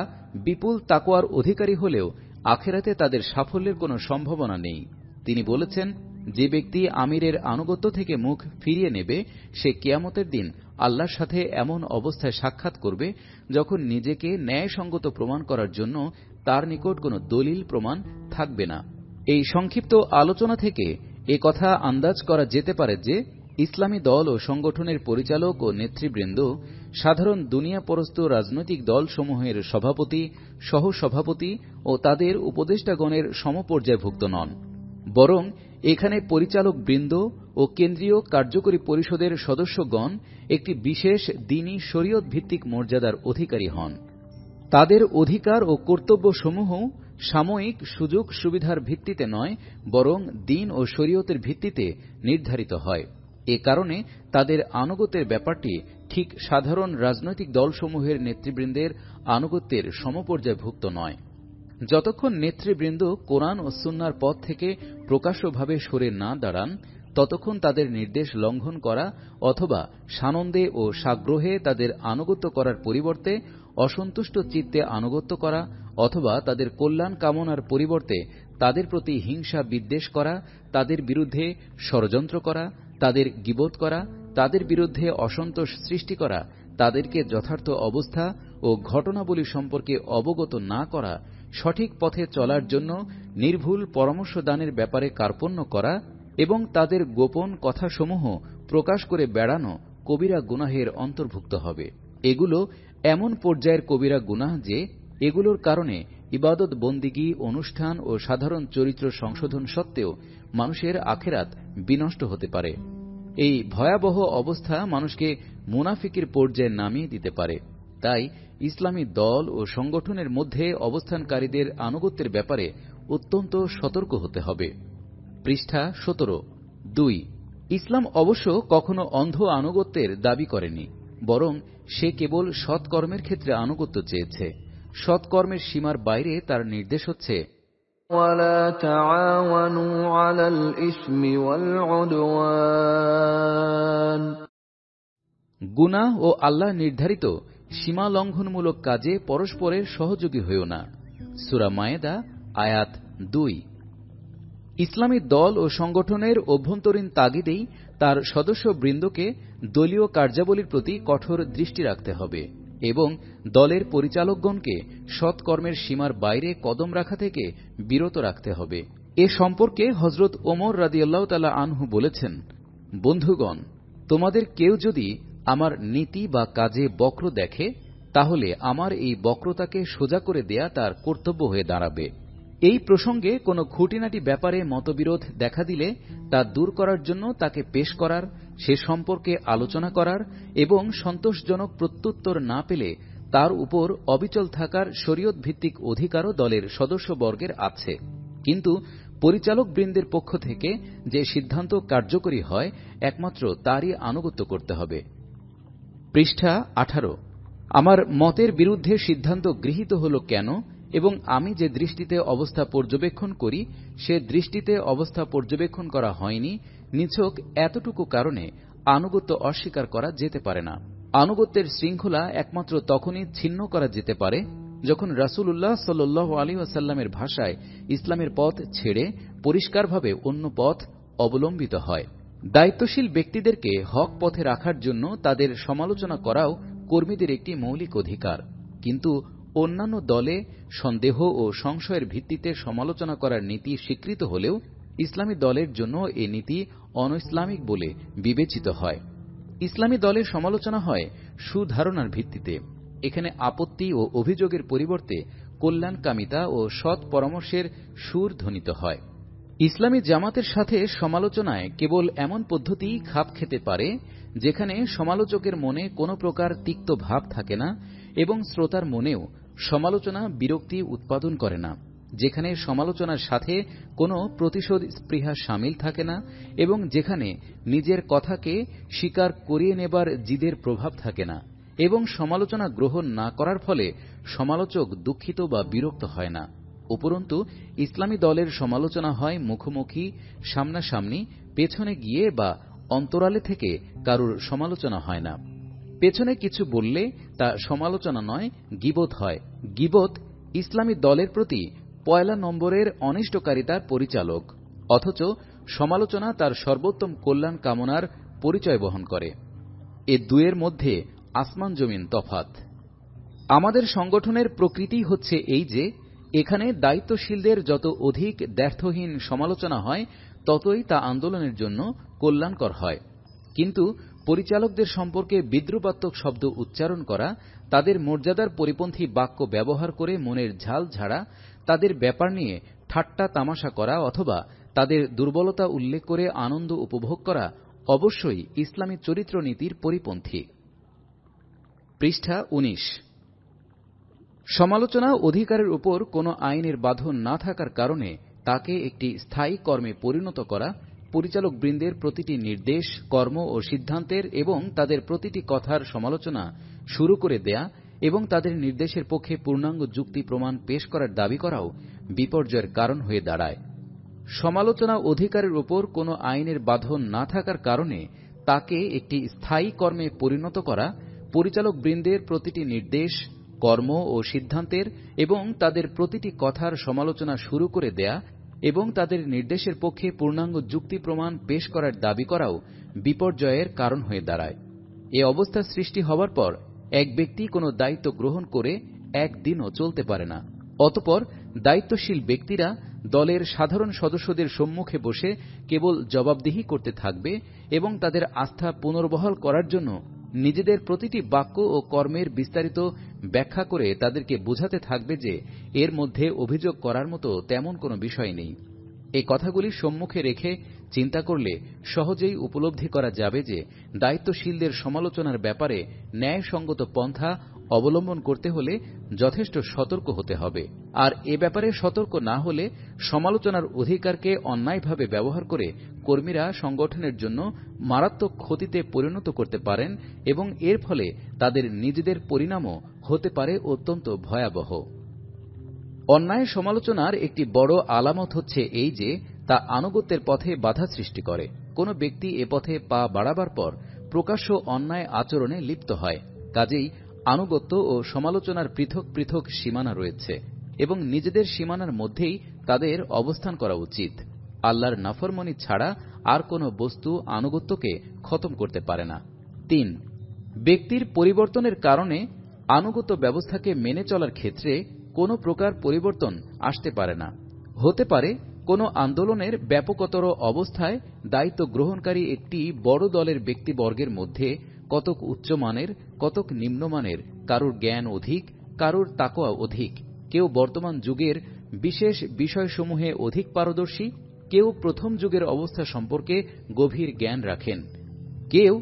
বিপুল তাকোয়ার অধিকারী হলেও আখেরাতে তাদের সাফল্যের কোনো সম্ভাবনা নেই তিনি বলেছেন যে ব্যক্তি আমিরের আনুগত্য থেকে মুখ ফিরিয়ে নেবে সে কেয়ামতের দিন আল্লাহর সাথে এমন অবস্থায় সাক্ষাৎ করবে যখন নিজেকে ন্যায়সঙ্গত প্রমাণ করার জন্য তার নিকট কোনো দলিল প্রমাণ থাকবে না এই সংক্ষিপ্ত আলোচনা থেকে এ কথা আন্দাজ করা যেতে পারে যে ইসলামী দল ও সংগঠনের পরিচালক ও নেতৃবৃন্দ সাধারণ দুনিয়া পরস্ত রাজনৈতিক দলসমূহের সভাপতি সহসভাপতি ও তাদের উপদেষ্টাগণের সমপর্যায়ভুক্ত নন বরং এখানে পরিচালক বৃন্দ ও কেন্দ্রীয় কার্যকরী পরিষদের সদস্যগণ একটি বিশেষ দিনই শরীয়ত ভিত্তিক মর্যাদার অধিকারী হন তাদের অধিকার ও সমূহ সাময়িক সুযোগ সুবিধার ভিত্তিতে নয় বরং দিন ও শরীয়তের ভিত্তিতে নির্ধারিত হয় এ কারণে তাদের আনুগত্যের ব্যাপারটি ঠিক সাধারণ রাজনৈতিক দলসমূহের নেতৃবৃন্দের আনুগত্যের সমপর্যায়ভুক্ত নয় যতক্ষণ নেতৃবৃন্দ কোরআন ও সুন্নার পথ থেকে প্রকাশ্যভাবে সরে না দাঁড়ান ততক্ষণ তাদের নির্দেশ লঙ্ঘন করা অথবা সানন্দে ও সাগ্রহে তাদের আনুগত্য করার পরিবর্তে অসন্তুষ্ট চিত্তে আনুগত্য করা অথবা তাদের কল্যাণ কামনার পরিবর্তে তাদের প্রতি হিংসা বিদ্বেষ করা তাদের বিরুদ্ধে ষড়যন্ত্র করা তাদের গিবোধ করা তাদের বিরুদ্ধে অসন্তোষ সৃষ্টি করা তাদেরকে যথার্থ অবস্থা ও ঘটনাবলী সম্পর্কে অবগত না করা সঠিক পথে চলার জন্য নির্ভুল পরামর্শ দানের ব্যাপারে কার্পণ্য করা এবং তাদের গোপন কথাসমূহ প্রকাশ করে বেড়ানো কবিরা গুনাহের অন্তর্ভুক্ত হবে এগুলো এমন পর্যায়ের কবিরা গুনাহ যে এগুলোর কারণে ইবাদত বন্দিগি অনুষ্ঠান ও সাধারণ চরিত্র সংশোধন সত্ত্বেও মানুষের আখেরাত বিনষ্ট হতে পারে এই ভয়াবহ অবস্থা মানুষকে মুনাফিকের পর্যায়ে নামিয়ে দিতে পারে তাই ইসলামী দল ও সংগঠনের মধ্যে অবস্থানকারীদের আনুগত্যের ব্যাপারে অত্যন্ত সতর্ক হতে হবে পৃষ্ঠা সতেরো দুই ইসলাম অবশ্য কখনো অন্ধ আনুগত্যের দাবি করেনি বরং সে কেবল সৎকর্মের ক্ষেত্রে আনুগত্য চেয়েছে সৎকর্মের সীমার বাইরে তার নির্দেশ হচ্ছে গুনা ও আল্লাহ নির্ধারিত সীমা লঙ্ঘনমূলক কাজে পরস্পরের সহযোগী হইও না সুরা মায়েদা আয়াত দুই ইসলামী দল ও সংগঠনের অভ্যন্তরীণ তাগিদেই তার বৃন্দকে দলীয় কার্যাবলীর প্রতি কঠোর দৃষ্টি রাখতে হবে এবং দলের পরিচালকগণকে সৎকর্মের সীমার বাইরে কদম রাখা থেকে বিরত রাখতে হবে এ সম্পর্কে হজরত ওমর রাজিউল্লাহ তালা আনহু বলেছেন বন্ধুগণ তোমাদের কেউ যদি আমার নীতি বা কাজে বক্র দেখে তাহলে আমার এই বক্রতাকে সোজা করে দেয়া তার কর্তব্য হয়ে দাঁড়াবে এই প্রসঙ্গে কোনো খুঁটিনাটি ব্যাপারে মতবিরোধ দেখা দিলে তা দূর করার জন্য তাকে পেশ করার সে সম্পর্কে আলোচনা করার এবং সন্তোষজনক প্রত্যুত্তর না পেলে তার উপর অবিচল থাকার শরীয়ত ভিত্তিক অধিকারও দলের সদস্যবর্গের আছে কিন্তু পরিচালক বৃন্দের পক্ষ থেকে যে সিদ্ধান্ত কার্যকরী হয় একমাত্র তারই আনুগত্য করতে হবে পৃষ্ঠা আঠারো আমার মতের বিরুদ্ধে সিদ্ধান্ত গৃহীত হল কেন এবং আমি যে দৃষ্টিতে অবস্থা পর্যবেক্ষণ করি সে দৃষ্টিতে অবস্থা পর্যবেক্ষণ করা হয়নি নিছক এতটুকু কারণে আনুগত্য অস্বীকার করা যেতে পারে না আনুগত্যের শৃঙ্খলা একমাত্র তখনই ছিন্ন করা যেতে পারে যখন উল্লাহ সাল আলী আসাল্লামের ভাষায় ইসলামের পথ ছেড়ে পরিষ্কারভাবে অন্য পথ অবলম্বিত হয় দায়িত্বশীল ব্যক্তিদেরকে হক পথে রাখার জন্য তাদের সমালোচনা করাও কর্মীদের একটি মৌলিক অধিকার কিন্তু অন্যান্য দলে সন্দেহ ও সংশয়ের ভিত্তিতে সমালোচনা করার নীতি স্বীকৃত হলেও ইসলামী দলের জন্য এ নীতি অন ইসলামিক বলে বিবেচিত হয় ইসলামী দলের সমালোচনা হয় সুধারণার ভিত্তিতে এখানে আপত্তি ও অভিযোগের পরিবর্তে কল্যাণকামিতা ও সৎ পরামর্শের সুর ধ্বনিত হয় ইসলামী জামাতের সাথে সমালোচনায় কেবল এমন পদ্ধতি খাপ খেতে পারে যেখানে সমালোচকের মনে কোনো প্রকার তিক্ত ভাব থাকে না এবং শ্রোতার মনেও সমালোচনা বিরক্তি উৎপাদন করে না যেখানে সমালোচনার সাথে কোনো প্রতিশোধ স্পৃহা সামিল থাকে না এবং যেখানে নিজের কথাকে স্বীকার করিয়ে নেবার জিদের প্রভাব থাকে না এবং সমালোচনা গ্রহণ না করার ফলে সমালোচক দুঃখিত বা বিরক্ত হয় না উপরন্তু ইসলামী দলের সমালোচনা হয় মুখোমুখি সামনাসামনি পেছনে গিয়ে বা অন্তরালে থেকে কারুর সমালোচনা হয় না পেছনে কিছু বললে তা সমালোচনা নয় গিবত হয় গিবত ইসলামী দলের প্রতি পয়লা নম্বরের অনিষ্টকারিতার পরিচালক অথচ সমালোচনা তার সর্বোত্তম কল্যাণ কামনার পরিচয় বহন করে এ দুয়ের মধ্যে আসমান জমিন তফাত আমাদের সংগঠনের প্রকৃতি হচ্ছে এই যে এখানে দায়িত্বশীলদের যত অধিক দ্ব্যর্থহীন সমালোচনা হয় ততই তা আন্দোলনের জন্য কল্যাণকর হয় কিন্তু পরিচালকদের সম্পর্কে বিদ্রুপাত্মক শব্দ উচ্চারণ করা তাদের মর্যাদার পরিপন্থী বাক্য ব্যবহার করে মনের ঝাল ঝাড়া তাদের ব্যাপার নিয়ে ঠাট্টা তামাশা করা অথবা তাদের দুর্বলতা উল্লেখ করে আনন্দ উপভোগ করা অবশ্যই ইসলামী চরিত্রনীতির পরিপন্থী পৃষ্ঠা উনিশ সমালোচনা অধিকারের উপর কোন আইনের বাঁধন না থাকার কারণে তাকে একটি স্থায়ী কর্মে পরিণত করা পরিচালক বৃন্দের প্রতিটি নির্দেশ কর্ম ও সিদ্ধান্তের এবং তাদের প্রতিটি কথার সমালোচনা শুরু করে দেয়া এবং তাদের নির্দেশের পক্ষে পূর্ণাঙ্গ যুক্তি প্রমাণ পেশ করার দাবি করাও বিপর্যয়ের কারণ হয়ে দাঁড়ায় সমালোচনা অধিকারের উপর কোন আইনের বাঁধন না থাকার কারণে তাকে একটি স্থায়ী কর্মে পরিণত করা পরিচালক বৃন্দের প্রতিটি নির্দেশ কর্ম ও সিদ্ধান্তের এবং তাদের প্রতিটি কথার সমালোচনা শুরু করে দেয়া এবং তাদের নির্দেশের পক্ষে পূর্ণাঙ্গ যুক্তি প্রমাণ পেশ করার দাবি করাও বিপর্যয়ের কারণ হয়ে দাঁড়ায় এ অবস্থা সৃষ্টি হওয়ার পর এক ব্যক্তি কোনো দায়িত্ব গ্রহণ করে একদিনও চলতে পারে না অতপর দায়িত্বশীল ব্যক্তিরা দলের সাধারণ সদস্যদের সম্মুখে বসে কেবল জবাবদিহি করতে থাকবে এবং তাদের আস্থা পুনর্বহাল করার জন্য নিজেদের প্রতিটি বাক্য ও কর্মের বিস্তারিত ব্যাখ্যা করে তাদেরকে বুঝাতে থাকবে যে এর মধ্যে অভিযোগ করার মতো তেমন কোনো বিষয় নেই এই কথাগুলি সম্মুখে রেখে চিন্তা করলে সহজেই উপলব্ধি করা যাবে যে দায়িত্বশীলদের সমালোচনার ব্যাপারে ন্যায়সঙ্গত পন্থা অবলম্বন করতে হলে যথেষ্ট সতর্ক হতে হবে আর এ ব্যাপারে সতর্ক না হলে সমালোচনার অধিকারকে অন্যায়ভাবে ব্যবহার করে কর্মীরা সংগঠনের জন্য মারাত্মক ক্ষতিতে পরিণত করতে পারেন এবং এর ফলে তাদের নিজেদের পরিণামও হতে পারে অত্যন্ত ভয়াবহ অন্যায় সমালোচনার একটি বড় আলামত হচ্ছে এই যে তা আনুগত্যের পথে বাধা সৃষ্টি করে কোনো ব্যক্তি এ পথে পা বাড়াবার পর প্রকাশ্য অন্যায় আচরণে লিপ্ত হয় কাজেই আনুগত্য ও সমালোচনার পৃথক পৃথক সীমানা রয়েছে এবং নিজেদের সীমানার মধ্যেই তাদের অবস্থান করা উচিত আল্লাহর নাফরমনি ছাড়া আর কোন বস্তু আনুগত্যকে খতম করতে পারে না তিন ব্যক্তির পরিবর্তনের কারণে আনুগত্য ব্যবস্থাকে মেনে চলার ক্ষেত্রে কোনো প্রকার পরিবর্তন আসতে পারে না হতে পারে কোন আন্দোলনের ব্যাপকতর অবস্থায় দায়িত্ব গ্রহণকারী একটি বড় দলের ব্যক্তিবর্গের মধ্যে কতক উচ্চমানের কতক নিম্নমানের কারুর জ্ঞান অধিক কারুর তাকোয়া অধিক কেউ বর্তমান যুগের বিশেষ বিষয়সমূহে অধিক পারদর্শী কেউ প্রথম যুগের অবস্থা সম্পর্কে গভীর জ্ঞান রাখেন কেউ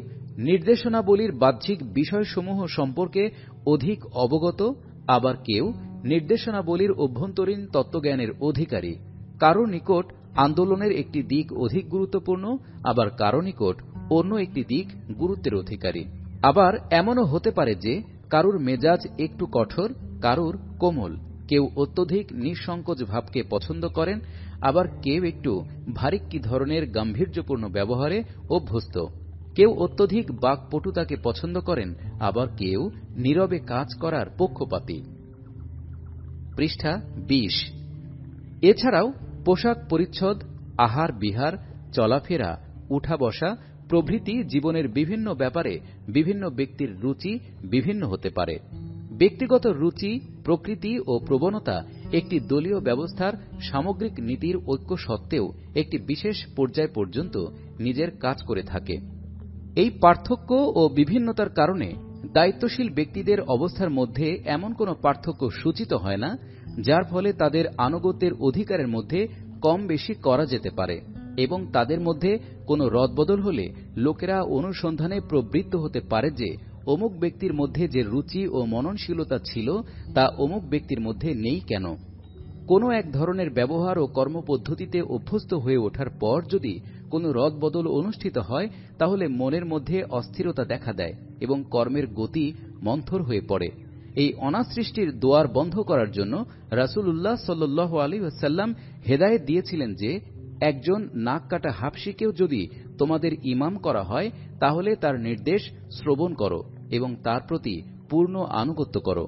নির্দেশনাবলীর বাহ্যিক বিষয়সমূহ সম্পর্কে অধিক অবগত আবার কেউ নির্দেশনাবলীর অভ্যন্তরীণ তত্ত্বজ্ঞানের অধিকারী কারো নিকট আন্দোলনের একটি দিক অধিক গুরুত্বপূর্ণ আবার কারো নিকট অন্য একটি দিক গুরুত্বের অধিকারী আবার এমনও হতে পারে যে কারুর মেজাজ একটু কঠোর কারুর কোমল কেউ অত্যধিক নিঃসংকোচ ভাবকে পছন্দ করেন আবার কেউ একটু ভারিক কি ধরনের গাম্ভীর্যপূর্ণ ব্যবহারে অভ্যস্ত কেউ অত্যধিক বাকপটুতাকে পছন্দ করেন আবার কেউ নীরবে কাজ করার পক্ষপাতি এছাড়াও পোশাক পরিচ্ছদ আহার বিহার চলাফেরা উঠা বসা প্রভৃতি জীবনের বিভিন্ন ব্যাপারে বিভিন্ন ব্যক্তির রুচি বিভিন্ন হতে পারে ব্যক্তিগত রুচি প্রকৃতি ও প্রবণতা একটি দলীয় ব্যবস্থার সামগ্রিক নীতির ঐক্য সত্ত্বেও একটি বিশেষ পর্যায় পর্যন্ত নিজের কাজ করে থাকে এই পার্থক্য ও বিভিন্নতার কারণে দায়িত্বশীল ব্যক্তিদের অবস্থার মধ্যে এমন কোনো পার্থক্য সূচিত হয় না যার ফলে তাদের আনুগত্যের অধিকারের মধ্যে কম বেশি করা যেতে পারে এবং তাদের মধ্যে কোনো রদবদল হলে লোকেরা অনুসন্ধানে প্রবৃত্ত হতে পারে যে অমুক ব্যক্তির মধ্যে যে রুচি ও মননশীলতা ছিল তা অমুক ব্যক্তির মধ্যে নেই কেন কোন এক ধরনের ব্যবহার ও কর্মপদ্ধতিতে অভ্যস্ত হয়ে ওঠার পর যদি কোনো রদবদল অনুষ্ঠিত হয় তাহলে মনের মধ্যে অস্থিরতা দেখা দেয় এবং কর্মের গতি মন্থর হয়ে পড়ে এই অনাসৃষ্টির দোয়ার বন্ধ করার জন্য রাসুল উল্লাহ সাল্লু আলী আসাল্লাম হেদায়ত দিয়েছিলেন যে একজন নাক কাটা হাফসিকেও যদি তোমাদের ইমাম করা হয় তাহলে তার নির্দেশ শ্রবণ করো এবং তার প্রতি পূর্ণ আনুগত্য করো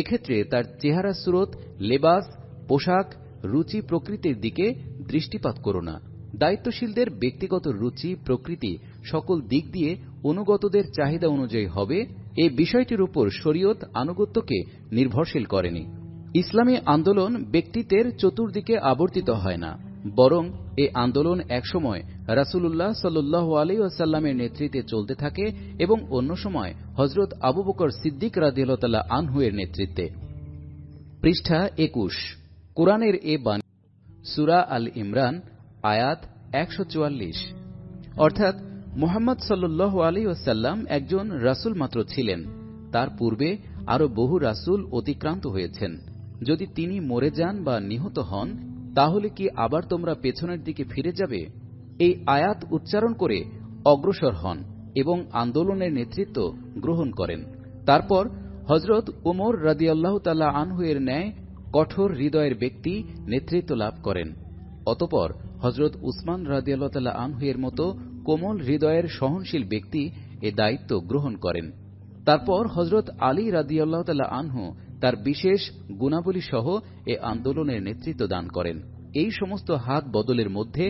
এক্ষেত্রে তার চেহারা স্রোত লেবাস পোশাক রুচি প্রকৃতির দিকে দৃষ্টিপাত করো না দায়িত্বশীলদের ব্যক্তিগত রুচি প্রকৃতি সকল দিক দিয়ে অনুগতদের চাহিদা অনুযায়ী হবে এ বিষয়টির উপর শরীয়ত আনুগত্যকে নির্ভরশীল করেনি ইসলামী আন্দোলন ব্যক্তিত্বের চতুর্দিকে আবর্তিত হয় না বরং এ আন্দোলন একসময় রাসুলুল্লাহ সাল্লাহ আলী আসাল্লামের নেতৃত্বে চলতে থাকে এবং অন্য সময় হজরত আবু বকর সিদ্দিক রাজিউল্লাহ আনহুয়ের নেতৃত্বে পৃষ্ঠা একুশ কোরআনের এ বাণী সুরা আল ইমরান আয়াত একশো অর্থাৎ মোহাম্মদ সাল্লাহ আলী ওসাল্লাম একজন রাসুল মাত্র ছিলেন তার পূর্বে আরও বহু রাসুল অতিক্রান্ত হয়েছেন যদি তিনি মরে যান বা নিহত হন তাহলে কি আবার তোমরা পেছনের দিকে ফিরে যাবে এই আয়াত উচ্চারণ করে অগ্রসর হন এবং আন্দোলনের নেতৃত্ব গ্রহণ করেন তারপর হজরত ওমর রাজিয়াল্লাহ তাল্লাহ আনহুয়ের ন্যায় কঠোর হৃদয়ের ব্যক্তি নেতৃত্ব লাভ করেন অতপর হজরত উসমান রাজিয়াল্লাহ তাল্লাহ আনহুয়ের মতো কোমল হৃদয়ের সহনশীল ব্যক্তি এ দায়িত্ব গ্রহণ করেন তারপর হজরত আলী রাজিয়াল্লাহ তাল্লাহ আনহু তার বিশেষ গুণাবলী সহ এ আন্দোলনের নেতৃত্ব দান করেন এই সমস্ত হাত বদলের মধ্যে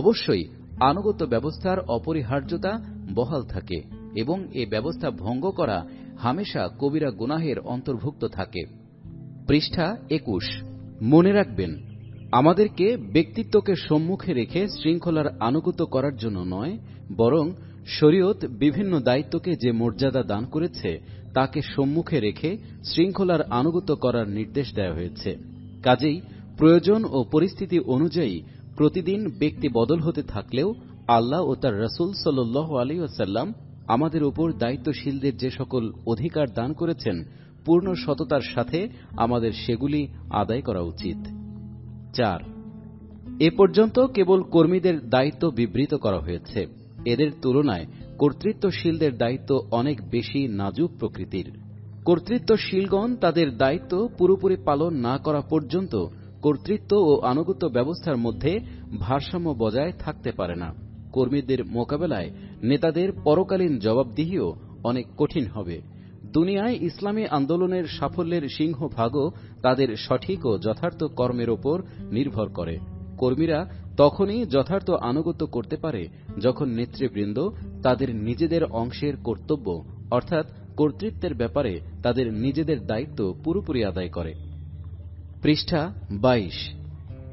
অবশ্যই আনুগত্য ব্যবস্থার অপরিহার্যতা বহাল থাকে এবং এ ব্যবস্থা ভঙ্গ করা হামেশা কবিরা গুনাহের অন্তর্ভুক্ত থাকে পৃষ্ঠা একুশ মনে রাখবেন আমাদেরকে ব্যক্তিত্বকে সম্মুখে রেখে শৃঙ্খলার আনুগত্য করার জন্য নয় বরং শরীয়ত বিভিন্ন দায়িত্বকে যে মর্যাদা দান করেছে তাকে সম্মুখে রেখে শৃঙ্খলার আনুগত্য করার নির্দেশ দেওয়া হয়েছে কাজেই প্রয়োজন ও পরিস্থিতি অনুযায়ী প্রতিদিন ব্যক্তি বদল হতে থাকলেও আল্লাহ ও তার রসুল সাল্লাহ আমাদের উপর দায়িত্বশীলদের যে সকল অধিকার দান করেছেন পূর্ণ সততার সাথে আমাদের সেগুলি আদায় করা উচিত চার এ পর্যন্ত কেবল কর্মীদের দায়িত্ব বিবৃত করা হয়েছে এদের তুলনায় কর্তৃত্বশীলদের দায়িত্ব অনেক বেশি নাজুক প্রকৃতির কর্তৃত্বশীলগণ তাদের দায়িত্ব পুরোপুরি পালন না করা পর্যন্ত কর্তৃত্ব ও আনুগত্য ব্যবস্থার মধ্যে ভারসাম্য বজায় থাকতে পারে না কর্মীদের মোকাবেলায় নেতাদের পরকালীন জবাবদিহিও অনেক কঠিন হবে দুনিয়ায় ইসলামী আন্দোলনের সাফল্যের সিংহভাগও তাদের সঠিক ও যথার্থ কর্মের ওপর নির্ভর করে কর্মীরা তখনই যথার্থ আনুগত্য করতে পারে যখন নেতৃবৃন্দ তাদের নিজেদের অংশের কর্তব্য অর্থাৎ কর্তৃত্বের ব্যাপারে তাদের নিজেদের দায়িত্ব পুরোপুরি আদায় করে পৃষ্ঠা বাইশ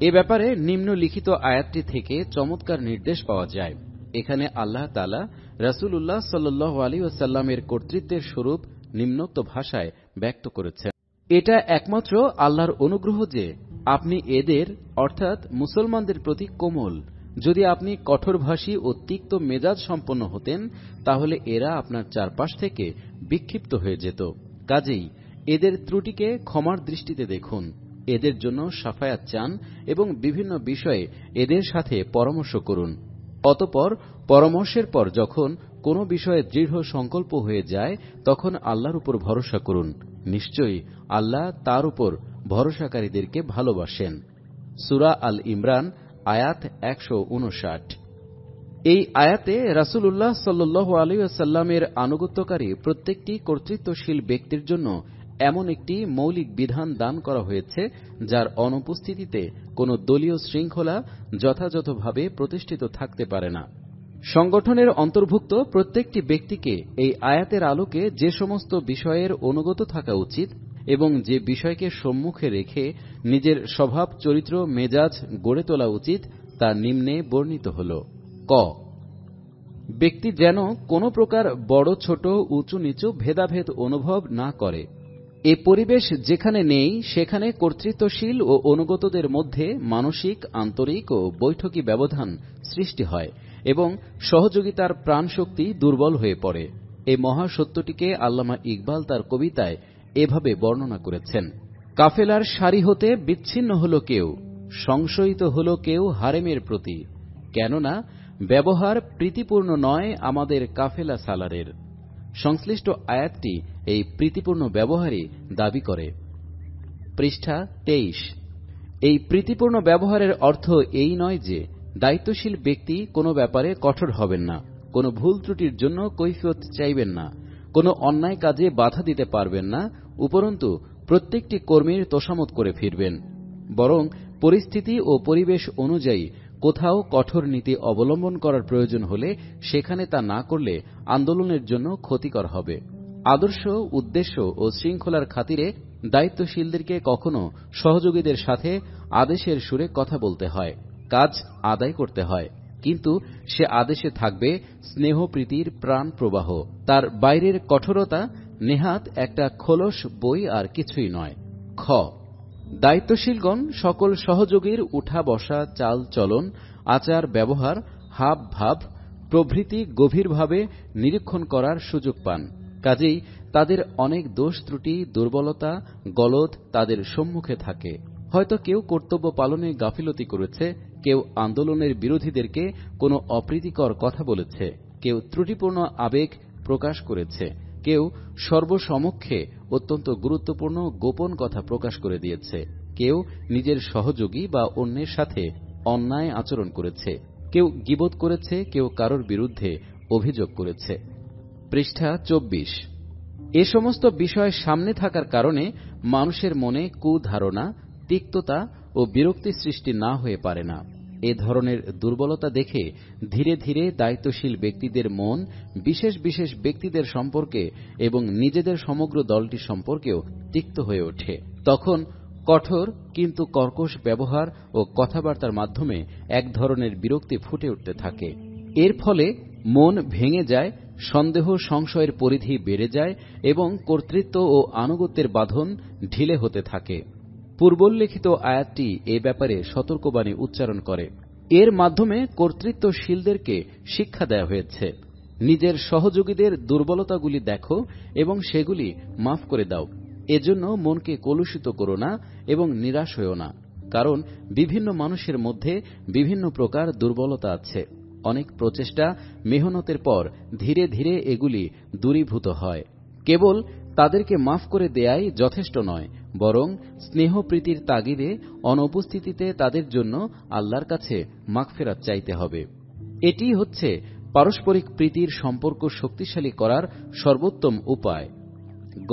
এ ব্যাপারে নিম্নলিখিত আয়াতটি থেকে চমৎকার নির্দেশ পাওয়া যায় এখানে আল্লাহ তালা রাসুল উল্লাহ সাল্লু আলী ওসাল্লামের কর্তৃত্বের স্বরূপ নিম্নোক্ত ভাষায় ব্যক্ত করেছেন এটা একমাত্র আল্লাহর অনুগ্রহ যে আপনি এদের অর্থাৎ মুসলমানদের প্রতি কোমল যদি আপনি কঠোরভাষী ও তিক্ত মেজাজ সম্পন্ন হতেন তাহলে এরা আপনার চারপাশ থেকে বিক্ষিপ্ত হয়ে যেত কাজেই এদের ত্রুটিকে ক্ষমার দৃষ্টিতে দেখুন এদের জন্য সাফায়াত চান এবং বিভিন্ন বিষয়ে এদের সাথে পরামর্শ করুন অতপর পরামর্শের পর যখন কোনো বিষয়ে দৃঢ় সংকল্প হয়ে যায় তখন আল্লাহর উপর ভরসা করুন নিশ্চয়ই আল্লাহ তার উপর ভরসাকারীদেরকে ভালোবাসেন সুরা আল ইমরান আয়াত একশো এই আয়াতে রাসুলুল্লাহ সাল্লু আলিয়াসাল্লামের আনুগত্যকারী প্রত্যেকটি কর্তৃত্বশীল ব্যক্তির জন্য এমন একটি মৌলিক বিধান দান করা হয়েছে যার অনুপস্থিতিতে কোন দলীয় শৃঙ্খলা যথাযথভাবে প্রতিষ্ঠিত থাকতে পারে না সংগঠনের অন্তর্ভুক্ত প্রত্যেকটি ব্যক্তিকে এই আয়াতের আলোকে যে সমস্ত বিষয়ের অনুগত থাকা উচিত এবং যে বিষয়কে সম্মুখে রেখে নিজের স্বভাব চরিত্র মেজাজ গড়ে তোলা উচিত তা নিম্নে বর্ণিত হল ক ব্যক্তি যেন কোন প্রকার বড় ছোট উঁচু নিচু ভেদাভেদ অনুভব না করে এ পরিবেশ যেখানে নেই সেখানে কর্তৃত্বশীল ও অনুগতদের মধ্যে মানসিক আন্তরিক ও বৈঠকি ব্যবধান সৃষ্টি হয় এবং সহযোগিতার প্রাণশক্তি দুর্বল হয়ে পড়ে এই মহাসত্যটিকে আল্লামা ইকবাল তার কবিতায় এভাবে বর্ণনা করেছেন কাফেলার সারি হতে বিচ্ছিন্ন হল কেউ সংশয়িত হল কেউ হারেমের প্রতি কেননা ব্যবহার প্রীতিপূর্ণ নয় আমাদের কাফেলা সালারের সংশ্লিষ্ট আয়াতটি এই প্রীতিপূর্ণ ব্যবহারই দাবি করে পৃষ্ঠা তেইশ এই প্রীতিপূর্ণ ব্যবহারের অর্থ এই নয় যে দায়িত্বশীল ব্যক্তি কোনো ব্যাপারে কঠোর হবেন না কোনো ভুল ত্রুটির জন্য কৈফিয়ত চাইবেন না কোনো অন্যায় কাজে বাধা দিতে পারবেন না উপরন্তু প্রত্যেকটি কর্মীর তোষামত করে ফিরবেন বরং পরিস্থিতি ও পরিবেশ অনুযায়ী কোথাও কঠোর নীতি অবলম্বন করার প্রয়োজন হলে সেখানে তা না করলে আন্দোলনের জন্য ক্ষতিকর হবে আদর্শ উদ্দেশ্য ও শৃঙ্খলার খাতিরে দায়িত্বশীলদেরকে কখনো সহযোগীদের সাথে আদেশের সুরে কথা বলতে হয় কাজ আদায় করতে হয় কিন্তু সে আদেশে থাকবে স্নেহপ্রীতির প্রাণ প্রবাহ তার বাইরের কঠোরতা নেহাত একটা খোলস বই আর কিছুই নয় খ দায়িত্বশীলগণ সকল সহযোগীর উঠা বসা চাল চলন আচার ব্যবহার হাব ভাব প্রভৃতি গভীরভাবে নিরীক্ষণ করার সুযোগ পান কাজেই তাদের অনেক দোষ ত্রুটি দুর্বলতা গলদ তাদের সম্মুখে থাকে হয়তো কেউ কর্তব্য পালনে গাফিলতি করেছে কেউ আন্দোলনের বিরোধীদেরকে কোনো অপ্রীতিকর কথা বলেছে কেউ ত্রুটিপূর্ণ আবেগ প্রকাশ করেছে কেউ সর্বসমক্ষে অত্যন্ত গুরুত্বপূর্ণ গোপন কথা প্রকাশ করে দিয়েছে কেউ নিজের সহযোগী বা অন্যের সাথে অন্যায় আচরণ করেছে কেউ গিবোধ করেছে কেউ কারোর বিরুদ্ধে অভিযোগ করেছে পৃষ্ঠা চব্বিশ এ সমস্ত বিষয় সামনে থাকার কারণে মানুষের মনে কুধারণা তিক্ততা ও বিরক্তি সৃষ্টি না হয়ে পারে না এ ধরনের দুর্বলতা দেখে ধীরে ধীরে দায়িত্বশীল ব্যক্তিদের মন বিশেষ বিশেষ ব্যক্তিদের সম্পর্কে এবং নিজেদের সমগ্র দলটি সম্পর্কেও তিক্ত হয়ে ওঠে তখন কঠোর কিন্তু কর্কশ ব্যবহার ও কথাবার্তার মাধ্যমে এক ধরনের বিরক্তি ফুটে উঠতে থাকে এর ফলে মন ভেঙে যায় সন্দেহ সংশয়ের পরিধি বেড়ে যায় এবং কর্তৃত্ব ও আনুগত্যের বাঁধন ঢিলে হতে থাকে পূর্বোল্লেখিত আয়াতটি এ ব্যাপারে সতর্কবাণী উচ্চারণ করে এর মাধ্যমে কর্তৃত্বশীলদেরকে শিক্ষা দেওয়া হয়েছে নিজের সহযোগীদের দুর্বলতাগুলি দেখো এবং সেগুলি মাফ করে দাও এজন্য মনকে কলুষিত করো না এবং নিরাশ হও না কারণ বিভিন্ন মানুষের মধ্যে বিভিন্ন প্রকার দুর্বলতা আছে অনেক প্রচেষ্টা মেহনতের পর ধীরে ধীরে এগুলি দূরীভূত হয় কেবল তাদেরকে মাফ করে দেয়াই যথেষ্ট নয় বরং স্নেহপ্রীতির তাগিদে অনুপস্থিতিতে তাদের জন্য আল্লাহর কাছে মাগফেরাত চাইতে হবে এটি হচ্ছে পারস্পরিক প্রীতির সম্পর্ক শক্তিশালী করার সর্বোত্তম উপায় গ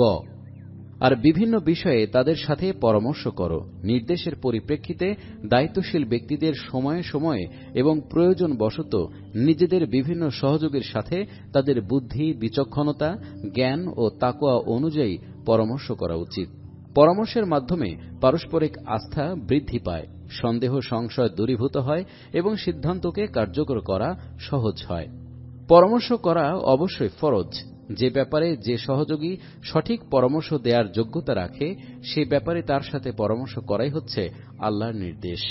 আর বিভিন্ন বিষয়ে তাদের সাথে পরামর্শ করো নির্দেশের পরিপ্রেক্ষিতে দায়িত্বশীল ব্যক্তিদের সময়ে সময়ে এবং প্রয়োজন বশত নিজেদের বিভিন্ন সহযোগীর সাথে তাদের বুদ্ধি বিচক্ষণতা জ্ঞান ও তাকোয়া অনুযায়ী পরামর্শ করা উচিত পরামর্শের মাধ্যমে পারস্পরিক আস্থা বৃদ্ধি পায় সন্দেহ সংশয় দূরীভূত হয় এবং সিদ্ধান্তকে কার্যকর করা সহজ হয় পরামর্শ করা অবশ্যই ফরজ যে ব্যাপারে যে সহযোগী সঠিক পরামর্শ দেওয়ার যোগ্যতা রাখে সে ব্যাপারে তার সাথে পরামর্শ করাই হচ্ছে আল্লাহর নির্দেশ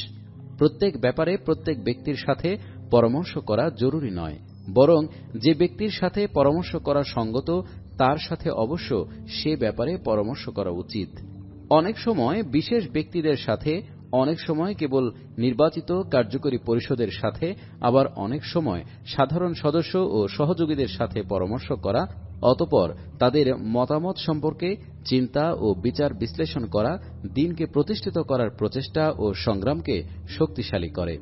প্রত্যেক ব্যাপারে প্রত্যেক ব্যক্তির সাথে পরামর্শ করা জরুরি নয় বরং যে ব্যক্তির সাথে পরামর্শ করা সঙ্গত তার সাথে অবশ্য সে ব্যাপারে পরামর্শ করা উচিত অনেক সময় বিশেষ ব্যক্তিদের সাথে অনেক সময় কেবল নির্বাচিত কার্যকরী পরিষদের সাথে আবার অনেক সময় সাধারণ সদস্য ও সহযোগীদের সাথে পরামর্শ করা অতপর তাদের মতামত সম্পর্কে চিন্তা ও বিচার বিশ্লেষণ করা দিনকে প্রতিষ্ঠিত করার প্রচেষ্টা ও সংগ্রামকে শক্তিশালী করে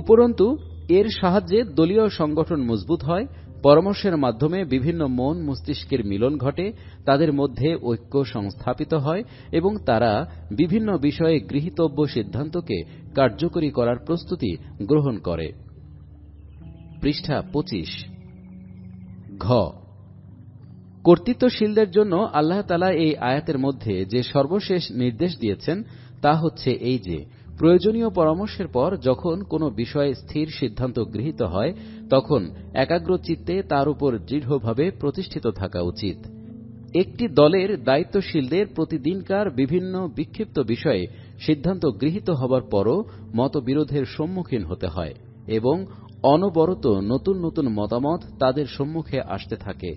উপরন্তু এর সাহায্যে দলীয় সংগঠন মজবুত হয় পরামর্শের মাধ্যমে বিভিন্ন মন মস্তিষ্কের মিলন ঘটে তাদের মধ্যে ঐক্য সংস্থাপিত হয় এবং তারা বিভিন্ন বিষয়ে গৃহীতব্য সিদ্ধান্তকে কার্যকরী করার প্রস্তুতি গ্রহণ করে পৃষ্ঠা পঁচিশ ঘ কর্তৃত্বশীলদের জন্য আল্লাহ তালা এই আয়াতের মধ্যে যে সর্বশেষ নির্দেশ দিয়েছেন তা হচ্ছে এই যে প্রয়োজনীয় পরামর্শের পর যখন কোনো বিষয়ে স্থির সিদ্ধান্ত গৃহীত হয় তখন একাগ্রচিত্তে তার উপর দৃঢ়ভাবে প্রতিষ্ঠিত থাকা উচিত একটি দলের দায়িত্বশীলদের প্রতিদিনকার বিভিন্ন বিক্ষিপ্ত বিষয়ে সিদ্ধান্ত গৃহীত হবার পরও মতবিরোধের সম্মুখীন হতে হয় এবং অনবরত নতুন নতুন মতামত তাদের সম্মুখে আসতে থাকে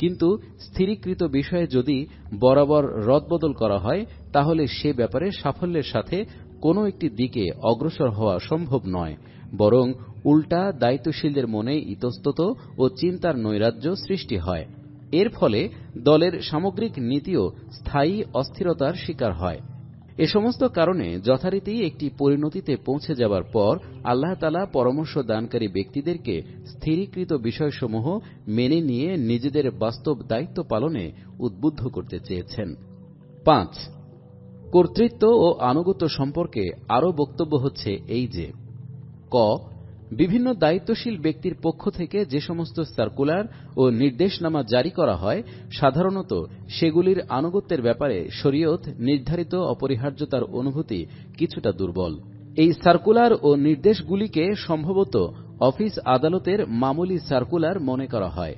কিন্তু স্থিরীকৃত বিষয়ে যদি বরাবর রদবদল করা হয় তাহলে সে ব্যাপারে সাফল্যের সাথে কোনো একটি দিকে অগ্রসর হওয়া সম্ভব নয় বরং উল্টা দায়িত্বশীলদের মনে ইতস্তত ও চিন্তার নৈরাজ্য সৃষ্টি হয় এর ফলে দলের সামগ্রিক নীতিও স্থায়ী অস্থিরতার শিকার হয় এ সমস্ত কারণে যথারীতি একটি পরিণতিতে পৌঁছে যাবার পর আল্লাহ তালা পরামর্শ দানকারী ব্যক্তিদেরকে স্থিরীকৃত বিষয়সমূহ মেনে নিয়ে নিজেদের বাস্তব দায়িত্ব পালনে উদ্বুদ্ধ করতে চেয়েছেন পাঁচ কর্তৃত্ব ও আনুগত্য সম্পর্কে আরও বক্তব্য হচ্ছে এই যে ক বিভিন্ন দায়িত্বশীল ব্যক্তির পক্ষ থেকে যে সমস্ত সার্কুলার ও নির্দেশনামা জারি করা হয় সাধারণত সেগুলির আনুগত্যের ব্যাপারে শরীয়ত নির্ধারিত অপরিহার্যতার অনুভূতি কিছুটা দুর্বল এই সার্কুলার ও নির্দেশগুলিকে সম্ভবত অফিস আদালতের মামুলি সার্কুলার মনে করা হয়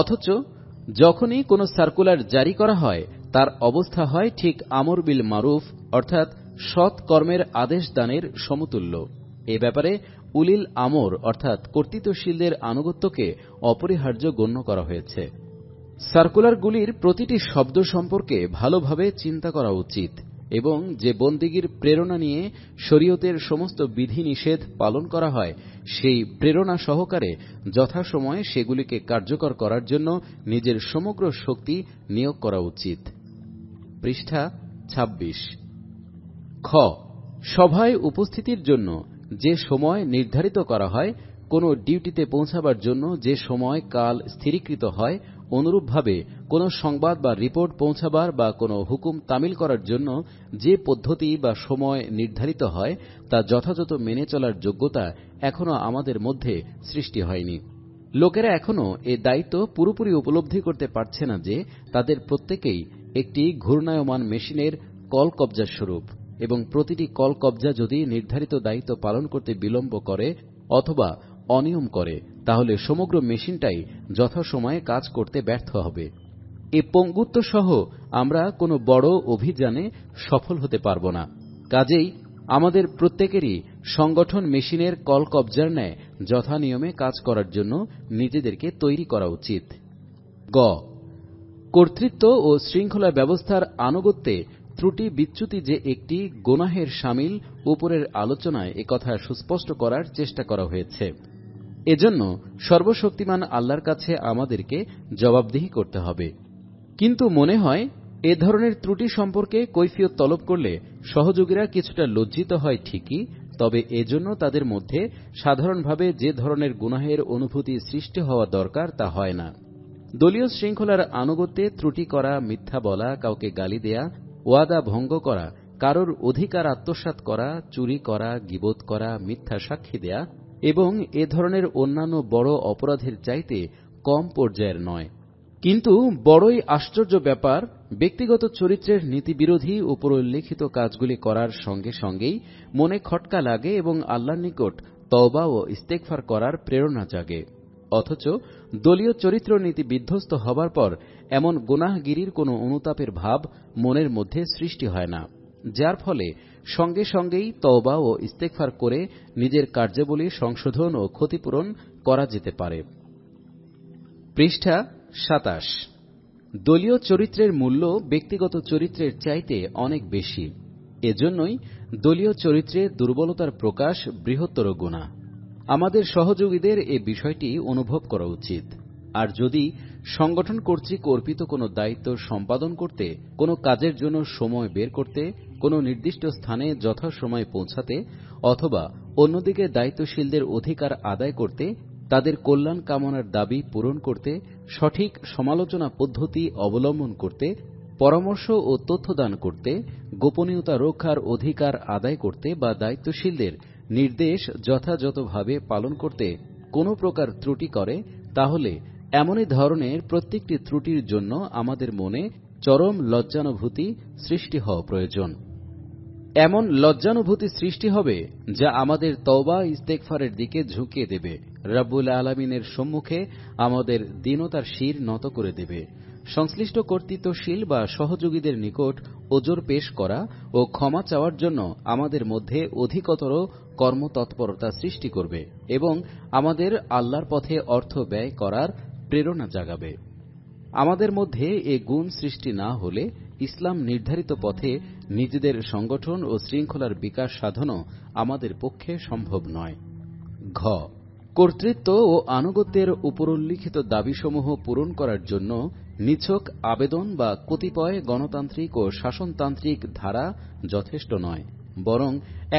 অথচ যখনই কোনো সার্কুলার জারি করা হয় তার অবস্থা হয় ঠিক আমর বিল মারুফ অর্থাৎ সৎ কর্মের আদেশ দানের সমতুল্য এ ব্যাপারে উলিল আমর অর্থাৎ কর্তৃত্বশীলদের আনুগত্যকে অপরিহার্য গণ্য করা হয়েছে সার্কুলারগুলির প্রতিটি শব্দ সম্পর্কে ভালোভাবে চিন্তা করা উচিত এবং যে বন্দিগির প্রেরণা নিয়ে শরীয়তের সমস্ত বিধিনিষেধ পালন করা হয় সেই প্রেরণা সহকারে যথাসময়ে সেগুলিকে কার্যকর করার জন্য নিজের সমগ্র শক্তি নিয়োগ করা উচিত পৃষ্ঠা খ সভায় উপস্থিতির জন্য যে সময় নির্ধারিত করা হয় কোনো ডিউটিতে পৌঁছাবার জন্য যে সময় কাল স্থিরীকৃত হয় অনুরূপভাবে কোনো সংবাদ বা রিপোর্ট পৌঁছাবার বা কোনো হুকুম তামিল করার জন্য যে পদ্ধতি বা সময় নির্ধারিত হয় তা যথাযথ মেনে চলার যোগ্যতা এখনও আমাদের মধ্যে সৃষ্টি হয়নি লোকেরা এখনও এ দায়িত্ব পুরোপুরি উপলব্ধি করতে পারছে না যে তাদের প্রত্যেকেই একটি ঘূর্ণায়মান মেশিনের কলকবজা স্বরূপ এবং প্রতিটি কল কবজা যদি নির্ধারিত দায়িত্ব পালন করতে বিলম্ব করে অথবা অনিয়ম করে তাহলে সমগ্র মেশিনটাই যথাসময়ে কাজ করতে ব্যর্থ হবে এ পঙ্গুত্ব সহ আমরা কোনো বড় অভিযানে সফল হতে পারব না কাজেই আমাদের প্রত্যেকেরই সংগঠন মেশিনের কল কবজার ন্যায় যথানিয়মে কাজ করার জন্য নিজেদেরকে তৈরি করা উচিত গ কর্তৃত্ব ও শৃঙ্খলা ব্যবস্থার আনুগত্যে ত্রুটি বিচ্যুতি যে একটি গোনাহের সামিল উপরের আলোচনায় একথা সুস্পষ্ট করার চেষ্টা করা হয়েছে এজন্য সর্বশক্তিমান আল্লাহর কাছে আমাদেরকে জবাবদিহি করতে হবে কিন্তু মনে হয় এ ধরনের ত্রুটি সম্পর্কে কৈফিয়ত তলব করলে সহযোগীরা কিছুটা লজ্জিত হয় ঠিকই তবে এজন্য তাদের মধ্যে সাধারণভাবে যে ধরনের গুনাহের অনুভূতি সৃষ্টি হওয়া দরকার তা হয় না দলীয় শৃঙ্খলার আনুগত্যে ত্রুটি করা মিথ্যা বলা কাউকে গালি দেয়া ওয়াদা ভঙ্গ করা কারোর অধিকার আত্মসাত করা চুরি করা গিবোধ করা মিথ্যা সাক্ষী দেয়া এবং এ ধরনের অন্যান্য বড় অপরাধের চাইতে কম পর্যায়ের নয় কিন্তু বড়ই আশ্চর্য ব্যাপার ব্যক্তিগত চরিত্রের নীতিবিরোধী উপরোল্লিখিত কাজগুলি করার সঙ্গে সঙ্গেই মনে খটকা লাগে এবং আল্লাহর নিকট তওবা ও ইস্তেকফার করার প্রেরণা জাগে অথচ দলীয় চরিত্র নীতি বিধ্বস্ত হবার পর এমন গুনাহগিরির কোন অনুতাপের ভাব মনের মধ্যে সৃষ্টি হয় না যার ফলে সঙ্গে সঙ্গেই তওবা ও ইস্তেকফার করে নিজের কার্যাবলী সংশোধন ও ক্ষতিপূরণ করা যেতে পারে পৃষ্ঠা সাতাশ দলীয় চরিত্রের মূল্য ব্যক্তিগত চরিত্রের চাইতে অনেক বেশি এজন্যই দলীয় চরিত্রে দুর্বলতার প্রকাশ বৃহত্তর গুণা আমাদের সহযোগীদের এ বিষয়টি অনুভব করা উচিত আর যদি সংগঠন কর্তৃক অর্পিত কোনো দায়িত্ব সম্পাদন করতে কোনো কাজের জন্য সময় বের করতে কোনো নির্দিষ্ট স্থানে যথাসময়ে পৌঁছাতে অথবা অন্যদিকে দায়িত্বশীলদের অধিকার আদায় করতে তাদের কল্যাণ কামনার দাবি পূরণ করতে সঠিক সমালোচনা পদ্ধতি অবলম্বন করতে পরামর্শ ও তথ্যদান করতে গোপনীয়তা রক্ষার অধিকার আদায় করতে বা দায়িত্বশীলদের নির্দেশ যথাযথভাবে পালন করতে কোনো প্রকার ত্রুটি করে তাহলে এমনই ধরনের প্রত্যেকটি ত্রুটির জন্য আমাদের মনে চরম লজ্জানুভূতি সৃষ্টি হওয়া প্রয়োজন এমন লজ্জানুভূতি সৃষ্টি হবে যা আমাদের তওবা ইস্তেকফারের দিকে ঝুঁকিয়ে দেবে রাব্বুল আলমিনের সম্মুখে আমাদের দীনতার শির নত করে দেবে সংশ্লিষ্ট কর্তৃত্বশীল বা সহযোগীদের নিকট ওজোর পেশ করা ও ক্ষমা চাওয়ার জন্য আমাদের মধ্যে অধিকতর কর্মতৎপরতা সৃষ্টি করবে এবং আমাদের আল্লাহর পথে অর্থ ব্যয় করার প্রেরণা জাগাবে আমাদের মধ্যে এ গুণ সৃষ্টি না হলে ইসলাম নির্ধারিত পথে নিজেদের সংগঠন ও শৃঙ্খলার বিকাশ সাধনও আমাদের পক্ষে সম্ভব নয় ঘ কর্তৃত্ব ও আনুগত্যের উপরোল্লিখিত দাবিসমূহ পূরণ করার জন্য নিছক আবেদন বা কতিপয় গণতান্ত্রিক ও শাসনতান্ত্রিক ধারা যথেষ্ট নয় বরং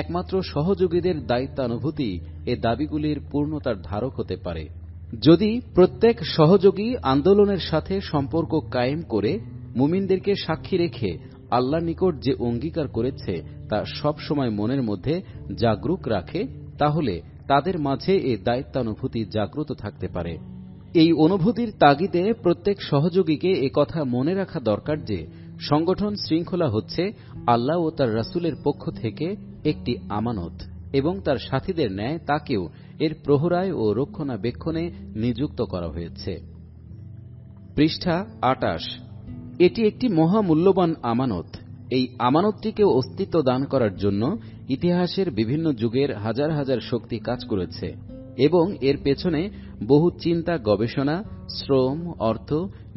একমাত্র সহযোগীদের দায়িত্বানুভূতি এ দাবিগুলির পূর্ণতার ধারক হতে পারে যদি প্রত্যেক সহযোগী আন্দোলনের সাথে সম্পর্ক কায়েম করে মুমিনদেরকে সাক্ষী রেখে আল্লাহ নিকট যে অঙ্গীকার করেছে তা সব সময় মনের মধ্যে জাগরুক রাখে তাহলে তাদের মাঝে এই দায়িত্বানুভূতি জাগ্রত থাকতে পারে এই অনুভূতির তাগিদে প্রত্যেক সহযোগীকে কথা মনে রাখা দরকার যে সংগঠন শৃঙ্খলা হচ্ছে আল্লাহ ও তার রাসুলের পক্ষ থেকে একটি আমানত এবং তার সাথীদের ন্যায় তাকেও এর প্রহরায় ও রক্ষণাবেক্ষণে নিযুক্ত করা হয়েছে পৃষ্ঠা আটাশ এটি একটি মহামূল্যবান আমানত এই আমানতটিকে অস্তিত্ব দান করার জন্য ইতিহাসের বিভিন্ন যুগের হাজার হাজার শক্তি কাজ করেছে এবং এর পেছনে বহু চিন্তা গবেষণা শ্রম অর্থ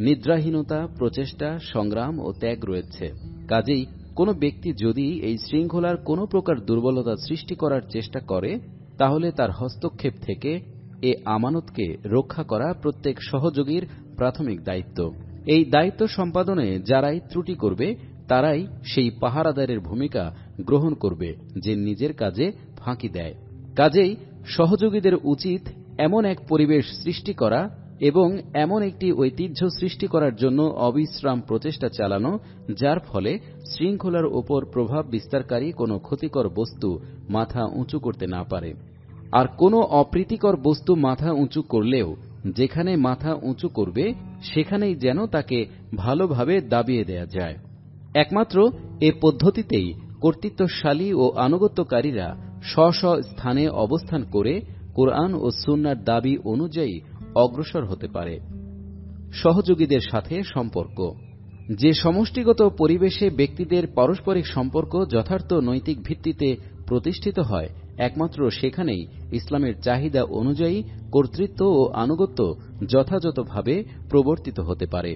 নিদ্রাহীনতা প্রচেষ্টা সংগ্রাম ও ত্যাগ রয়েছে কাজেই কোনো ব্যক্তি যদি এই শৃঙ্খলার কোনো প্রকার দুর্বলতা সৃষ্টি করার চেষ্টা করে তাহলে তার হস্তক্ষেপ থেকে এ আমানতকে রক্ষা করা প্রত্যেক সহযোগীর প্রাথমিক দায়িত্ব এই দায়িত্ব সম্পাদনে যারাই ত্রুটি করবে তারাই সেই পাহারাদারের ভূমিকা গ্রহণ করবে যে নিজের কাজে ফাঁকি দেয় কাজেই সহযোগীদের উচিত এমন এক পরিবেশ সৃষ্টি করা এবং এমন একটি ঐতিহ্য সৃষ্টি করার জন্য অবিশ্রাম প্রচেষ্টা চালানো যার ফলে শৃঙ্খলার ওপর প্রভাব বিস্তারকারী কোনো ক্ষতিকর বস্তু মাথা উঁচু করতে না পারে আর কোনো অপ্রীতিকর বস্তু মাথা উঁচু করলেও যেখানে মাথা উঁচু করবে সেখানেই যেন তাকে ভালোভাবে দাবিয়ে দেয়া যায় একমাত্র এ পদ্ধতিতেই কর্তৃত্বশালী ও আনুগত্যকারীরা স্ব স্ব স্থানে অবস্থান করে কোরআন ও সুন্নার দাবি অনুযায়ী অগ্রসর হতে পারে সহযোগীদের সাথে সম্পর্ক যে সমষ্টিগত পরিবেশে ব্যক্তিদের পারস্পরিক সম্পর্ক যথার্থ নৈতিক ভিত্তিতে প্রতিষ্ঠিত হয় একমাত্র সেখানেই ইসলামের চাহিদা অনুযায়ী কর্তৃত্ব ও আনুগত্য যথাযথভাবে প্রবর্তিত হতে পারে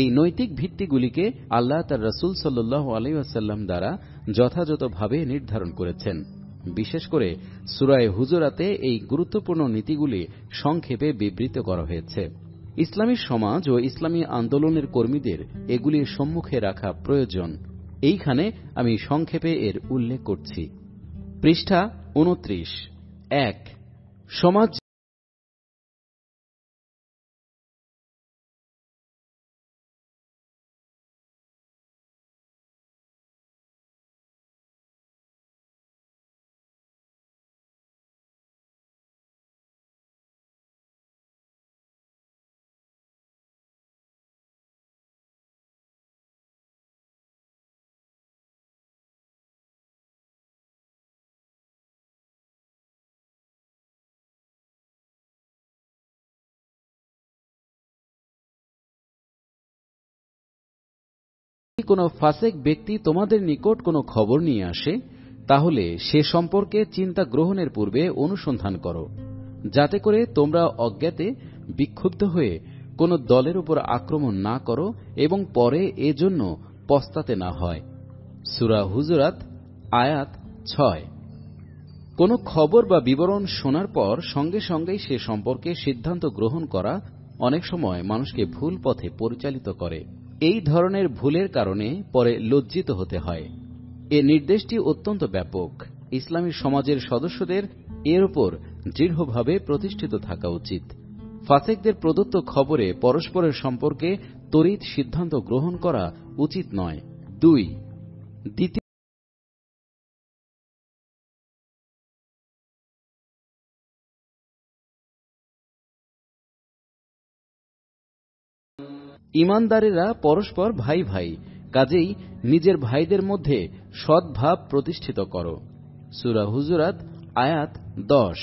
এই নৈতিক ভিত্তিগুলিকে আল্লাহ তার রসুল সাল্লু আলাইসাল্লাম দ্বারা যথাযথভাবে নির্ধারণ করেছেন বিশেষ করে সুরায় হুজুরাতে এই গুরুত্বপূর্ণ নীতিগুলি সংক্ষেপে বিবৃত করা হয়েছে ইসলামী সমাজ ও ইসলামী আন্দোলনের কর্মীদের এগুলির সম্মুখে রাখা প্রয়োজন এইখানে আমি সংক্ষেপে এর উল্লেখ করছি পৃষ্ঠা উনত্রিশ এক সমাজ কোনো ফাসেক ব্যক্তি তোমাদের নিকট কোনো খবর নিয়ে আসে তাহলে সে সম্পর্কে চিন্তা গ্রহণের পূর্বে অনুসন্ধান করো যাতে করে তোমরা অজ্ঞাতে বিক্ষুব্ধ হয়ে কোন দলের উপর আক্রমণ না করো এবং পরে এজন্য পস্তাতে না হয় সুরা হুজরাত আয়াত ছয় কোন খবর বা বিবরণ শোনার পর সঙ্গে সঙ্গেই সে সম্পর্কে সিদ্ধান্ত গ্রহণ করা অনেক সময় মানুষকে ভুল পথে পরিচালিত করে এই ধরনের ভুলের কারণে পরে লজ্জিত হতে হয় এ নির্দেশটি অত্যন্ত ব্যাপক ইসলামী সমাজের সদস্যদের এর উপর দৃঢ়ভাবে প্রতিষ্ঠিত থাকা উচিত ফাসেকদের প্রদত্ত খবরে পরস্পরের সম্পর্কে তরিত সিদ্ধান্ত গ্রহণ করা উচিত নয় দুই ইমানদারেরা পরস্পর ভাই ভাই কাজেই নিজের ভাইদের মধ্যে সদ্ভাব প্রতিষ্ঠিত করো সুরা হুজুরাত আয়াত দশ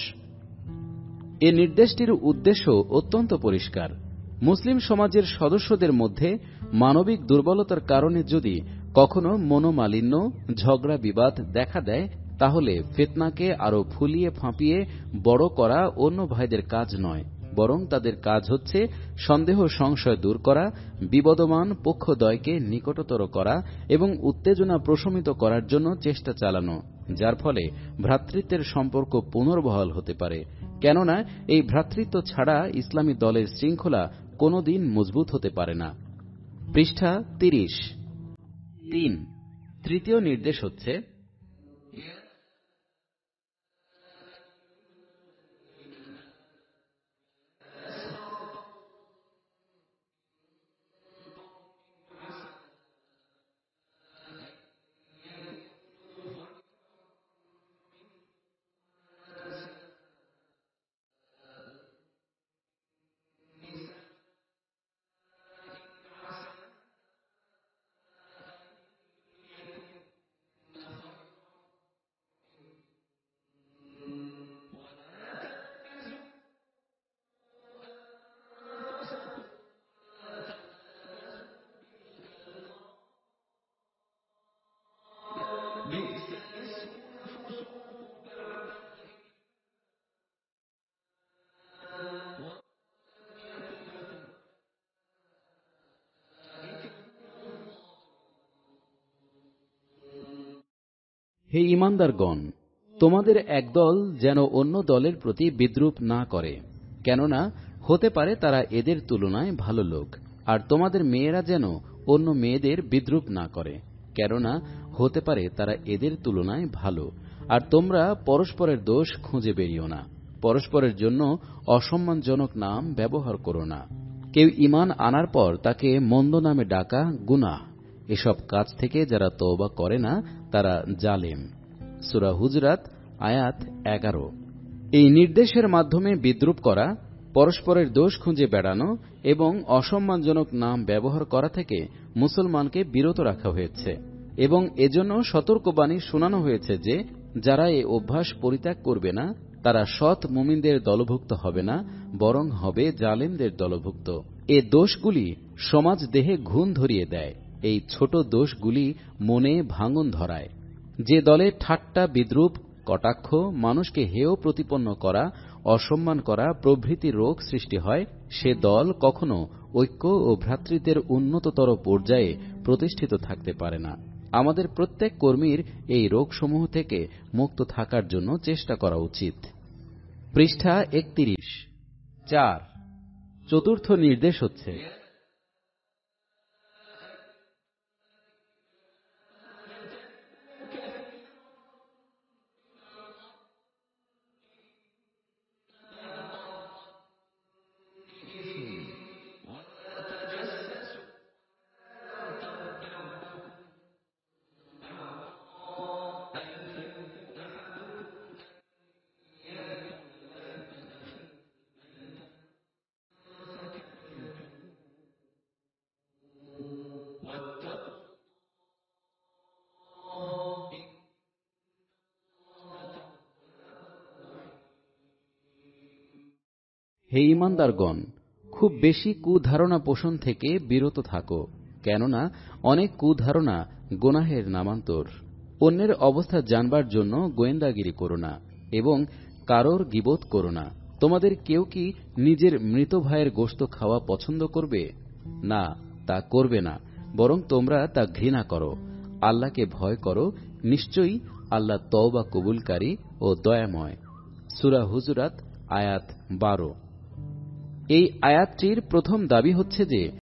এ নির্দেশটির উদ্দেশ্য অত্যন্ত পরিষ্কার মুসলিম সমাজের সদস্যদের মধ্যে মানবিক দুর্বলতার কারণে যদি কখনো মনোমালিন্য ঝগড়া বিবাদ দেখা দেয় তাহলে ফেতনাকে আরো ফুলিয়ে ফাঁপিয়ে বড় করা অন্য ভাইদের কাজ নয় বরং তাদের কাজ হচ্ছে সন্দেহ সংশয় দূর করা বিবদমান পক্ষদ্বয়কে নিকটতর করা এবং উত্তেজনা প্রশমিত করার জন্য চেষ্টা চালানো যার ফলে ভ্রাতৃত্বের সম্পর্ক পুনর্বহাল হতে পারে কেননা এই ভ্রাতৃত্ব ছাড়া ইসলামী দলের শৃঙ্খলা কোনোদিন মজবুত হতে পারে না পৃষ্ঠা তিরিশ তিন তৃতীয় নির্দেশ হচ্ছে হে ইমানদারগণ তোমাদের একদল যেন অন্য দলের প্রতি বিদ্রুপ না করে কেননা হতে পারে তারা এদের তুলনায় ভালো লোক আর তোমাদের মেয়েরা যেন অন্য মেয়েদের বিদ্রুপ না করে কেননা হতে পারে তারা এদের তুলনায় ভালো আর তোমরা পরস্পরের দোষ খুঁজে বেরিও না পরস্পরের জন্য অসম্মানজনক নাম ব্যবহার করো না কেউ ইমান আনার পর তাকে মন্দ নামে ডাকা গুনাহ এসব কাজ থেকে যারা তওবা করে না তারা জালেম সুরা হুজরাত আয়াত এগারো এই নির্দেশের মাধ্যমে বিদ্রুপ করা পরস্পরের দোষ খুঁজে বেড়ানো এবং অসম্মানজনক নাম ব্যবহার করা থেকে মুসলমানকে বিরত রাখা হয়েছে এবং এজন্য সতর্কবাণী শোনানো হয়েছে যে যারা এ অভ্যাস পরিত্যাগ করবে না তারা সৎ মুমিনদের দলভুক্ত হবে না বরং হবে জালেমদের দলভুক্ত এ দোষগুলি সমাজ দেহে ঘুণ ধরিয়ে দেয় এই ছোট দোষগুলি মনে ভাঙন ধরায় যে দলে ঠাট্টা বিদ্রুপ কটাক্ষ মানুষকে হেয় প্রতিপন্ন করা অসম্মান করা প্রভৃতি রোগ সৃষ্টি হয় সে দল কখনো ঐক্য ও ভ্রাতৃত্বের উন্নততর পর্যায়ে প্রতিষ্ঠিত থাকতে পারে না আমাদের প্রত্যেক কর্মীর এই রোগসমূহ থেকে মুক্ত থাকার জন্য চেষ্টা করা উচিত পৃষ্ঠা একত্রিশ চার চতুর্থ নির্দেশ হচ্ছে হে ইমানদারগণ খুব বেশি কুধারণা পোষণ থেকে বিরত থাকো কেননা অনেক কুধারণা গোনাহের নামান্তর অন্যের অবস্থা জানবার জন্য গোয়েন্দাগিরি করো না এবং কারোর গিবোধ করো না তোমাদের কেউ কি নিজের মৃত ভাইয়ের গোস্ত খাওয়া পছন্দ করবে না তা করবে না বরং তোমরা তা ঘৃণা করো আল্লাহকে ভয় করো নিশ্চয়ই আল্লাহ তওবা কবুলকারী ও দয়াময় সুরা হুজুরাত আয়াত বারো এই আয়াতটির প্রথম দাবি হচ্ছে যে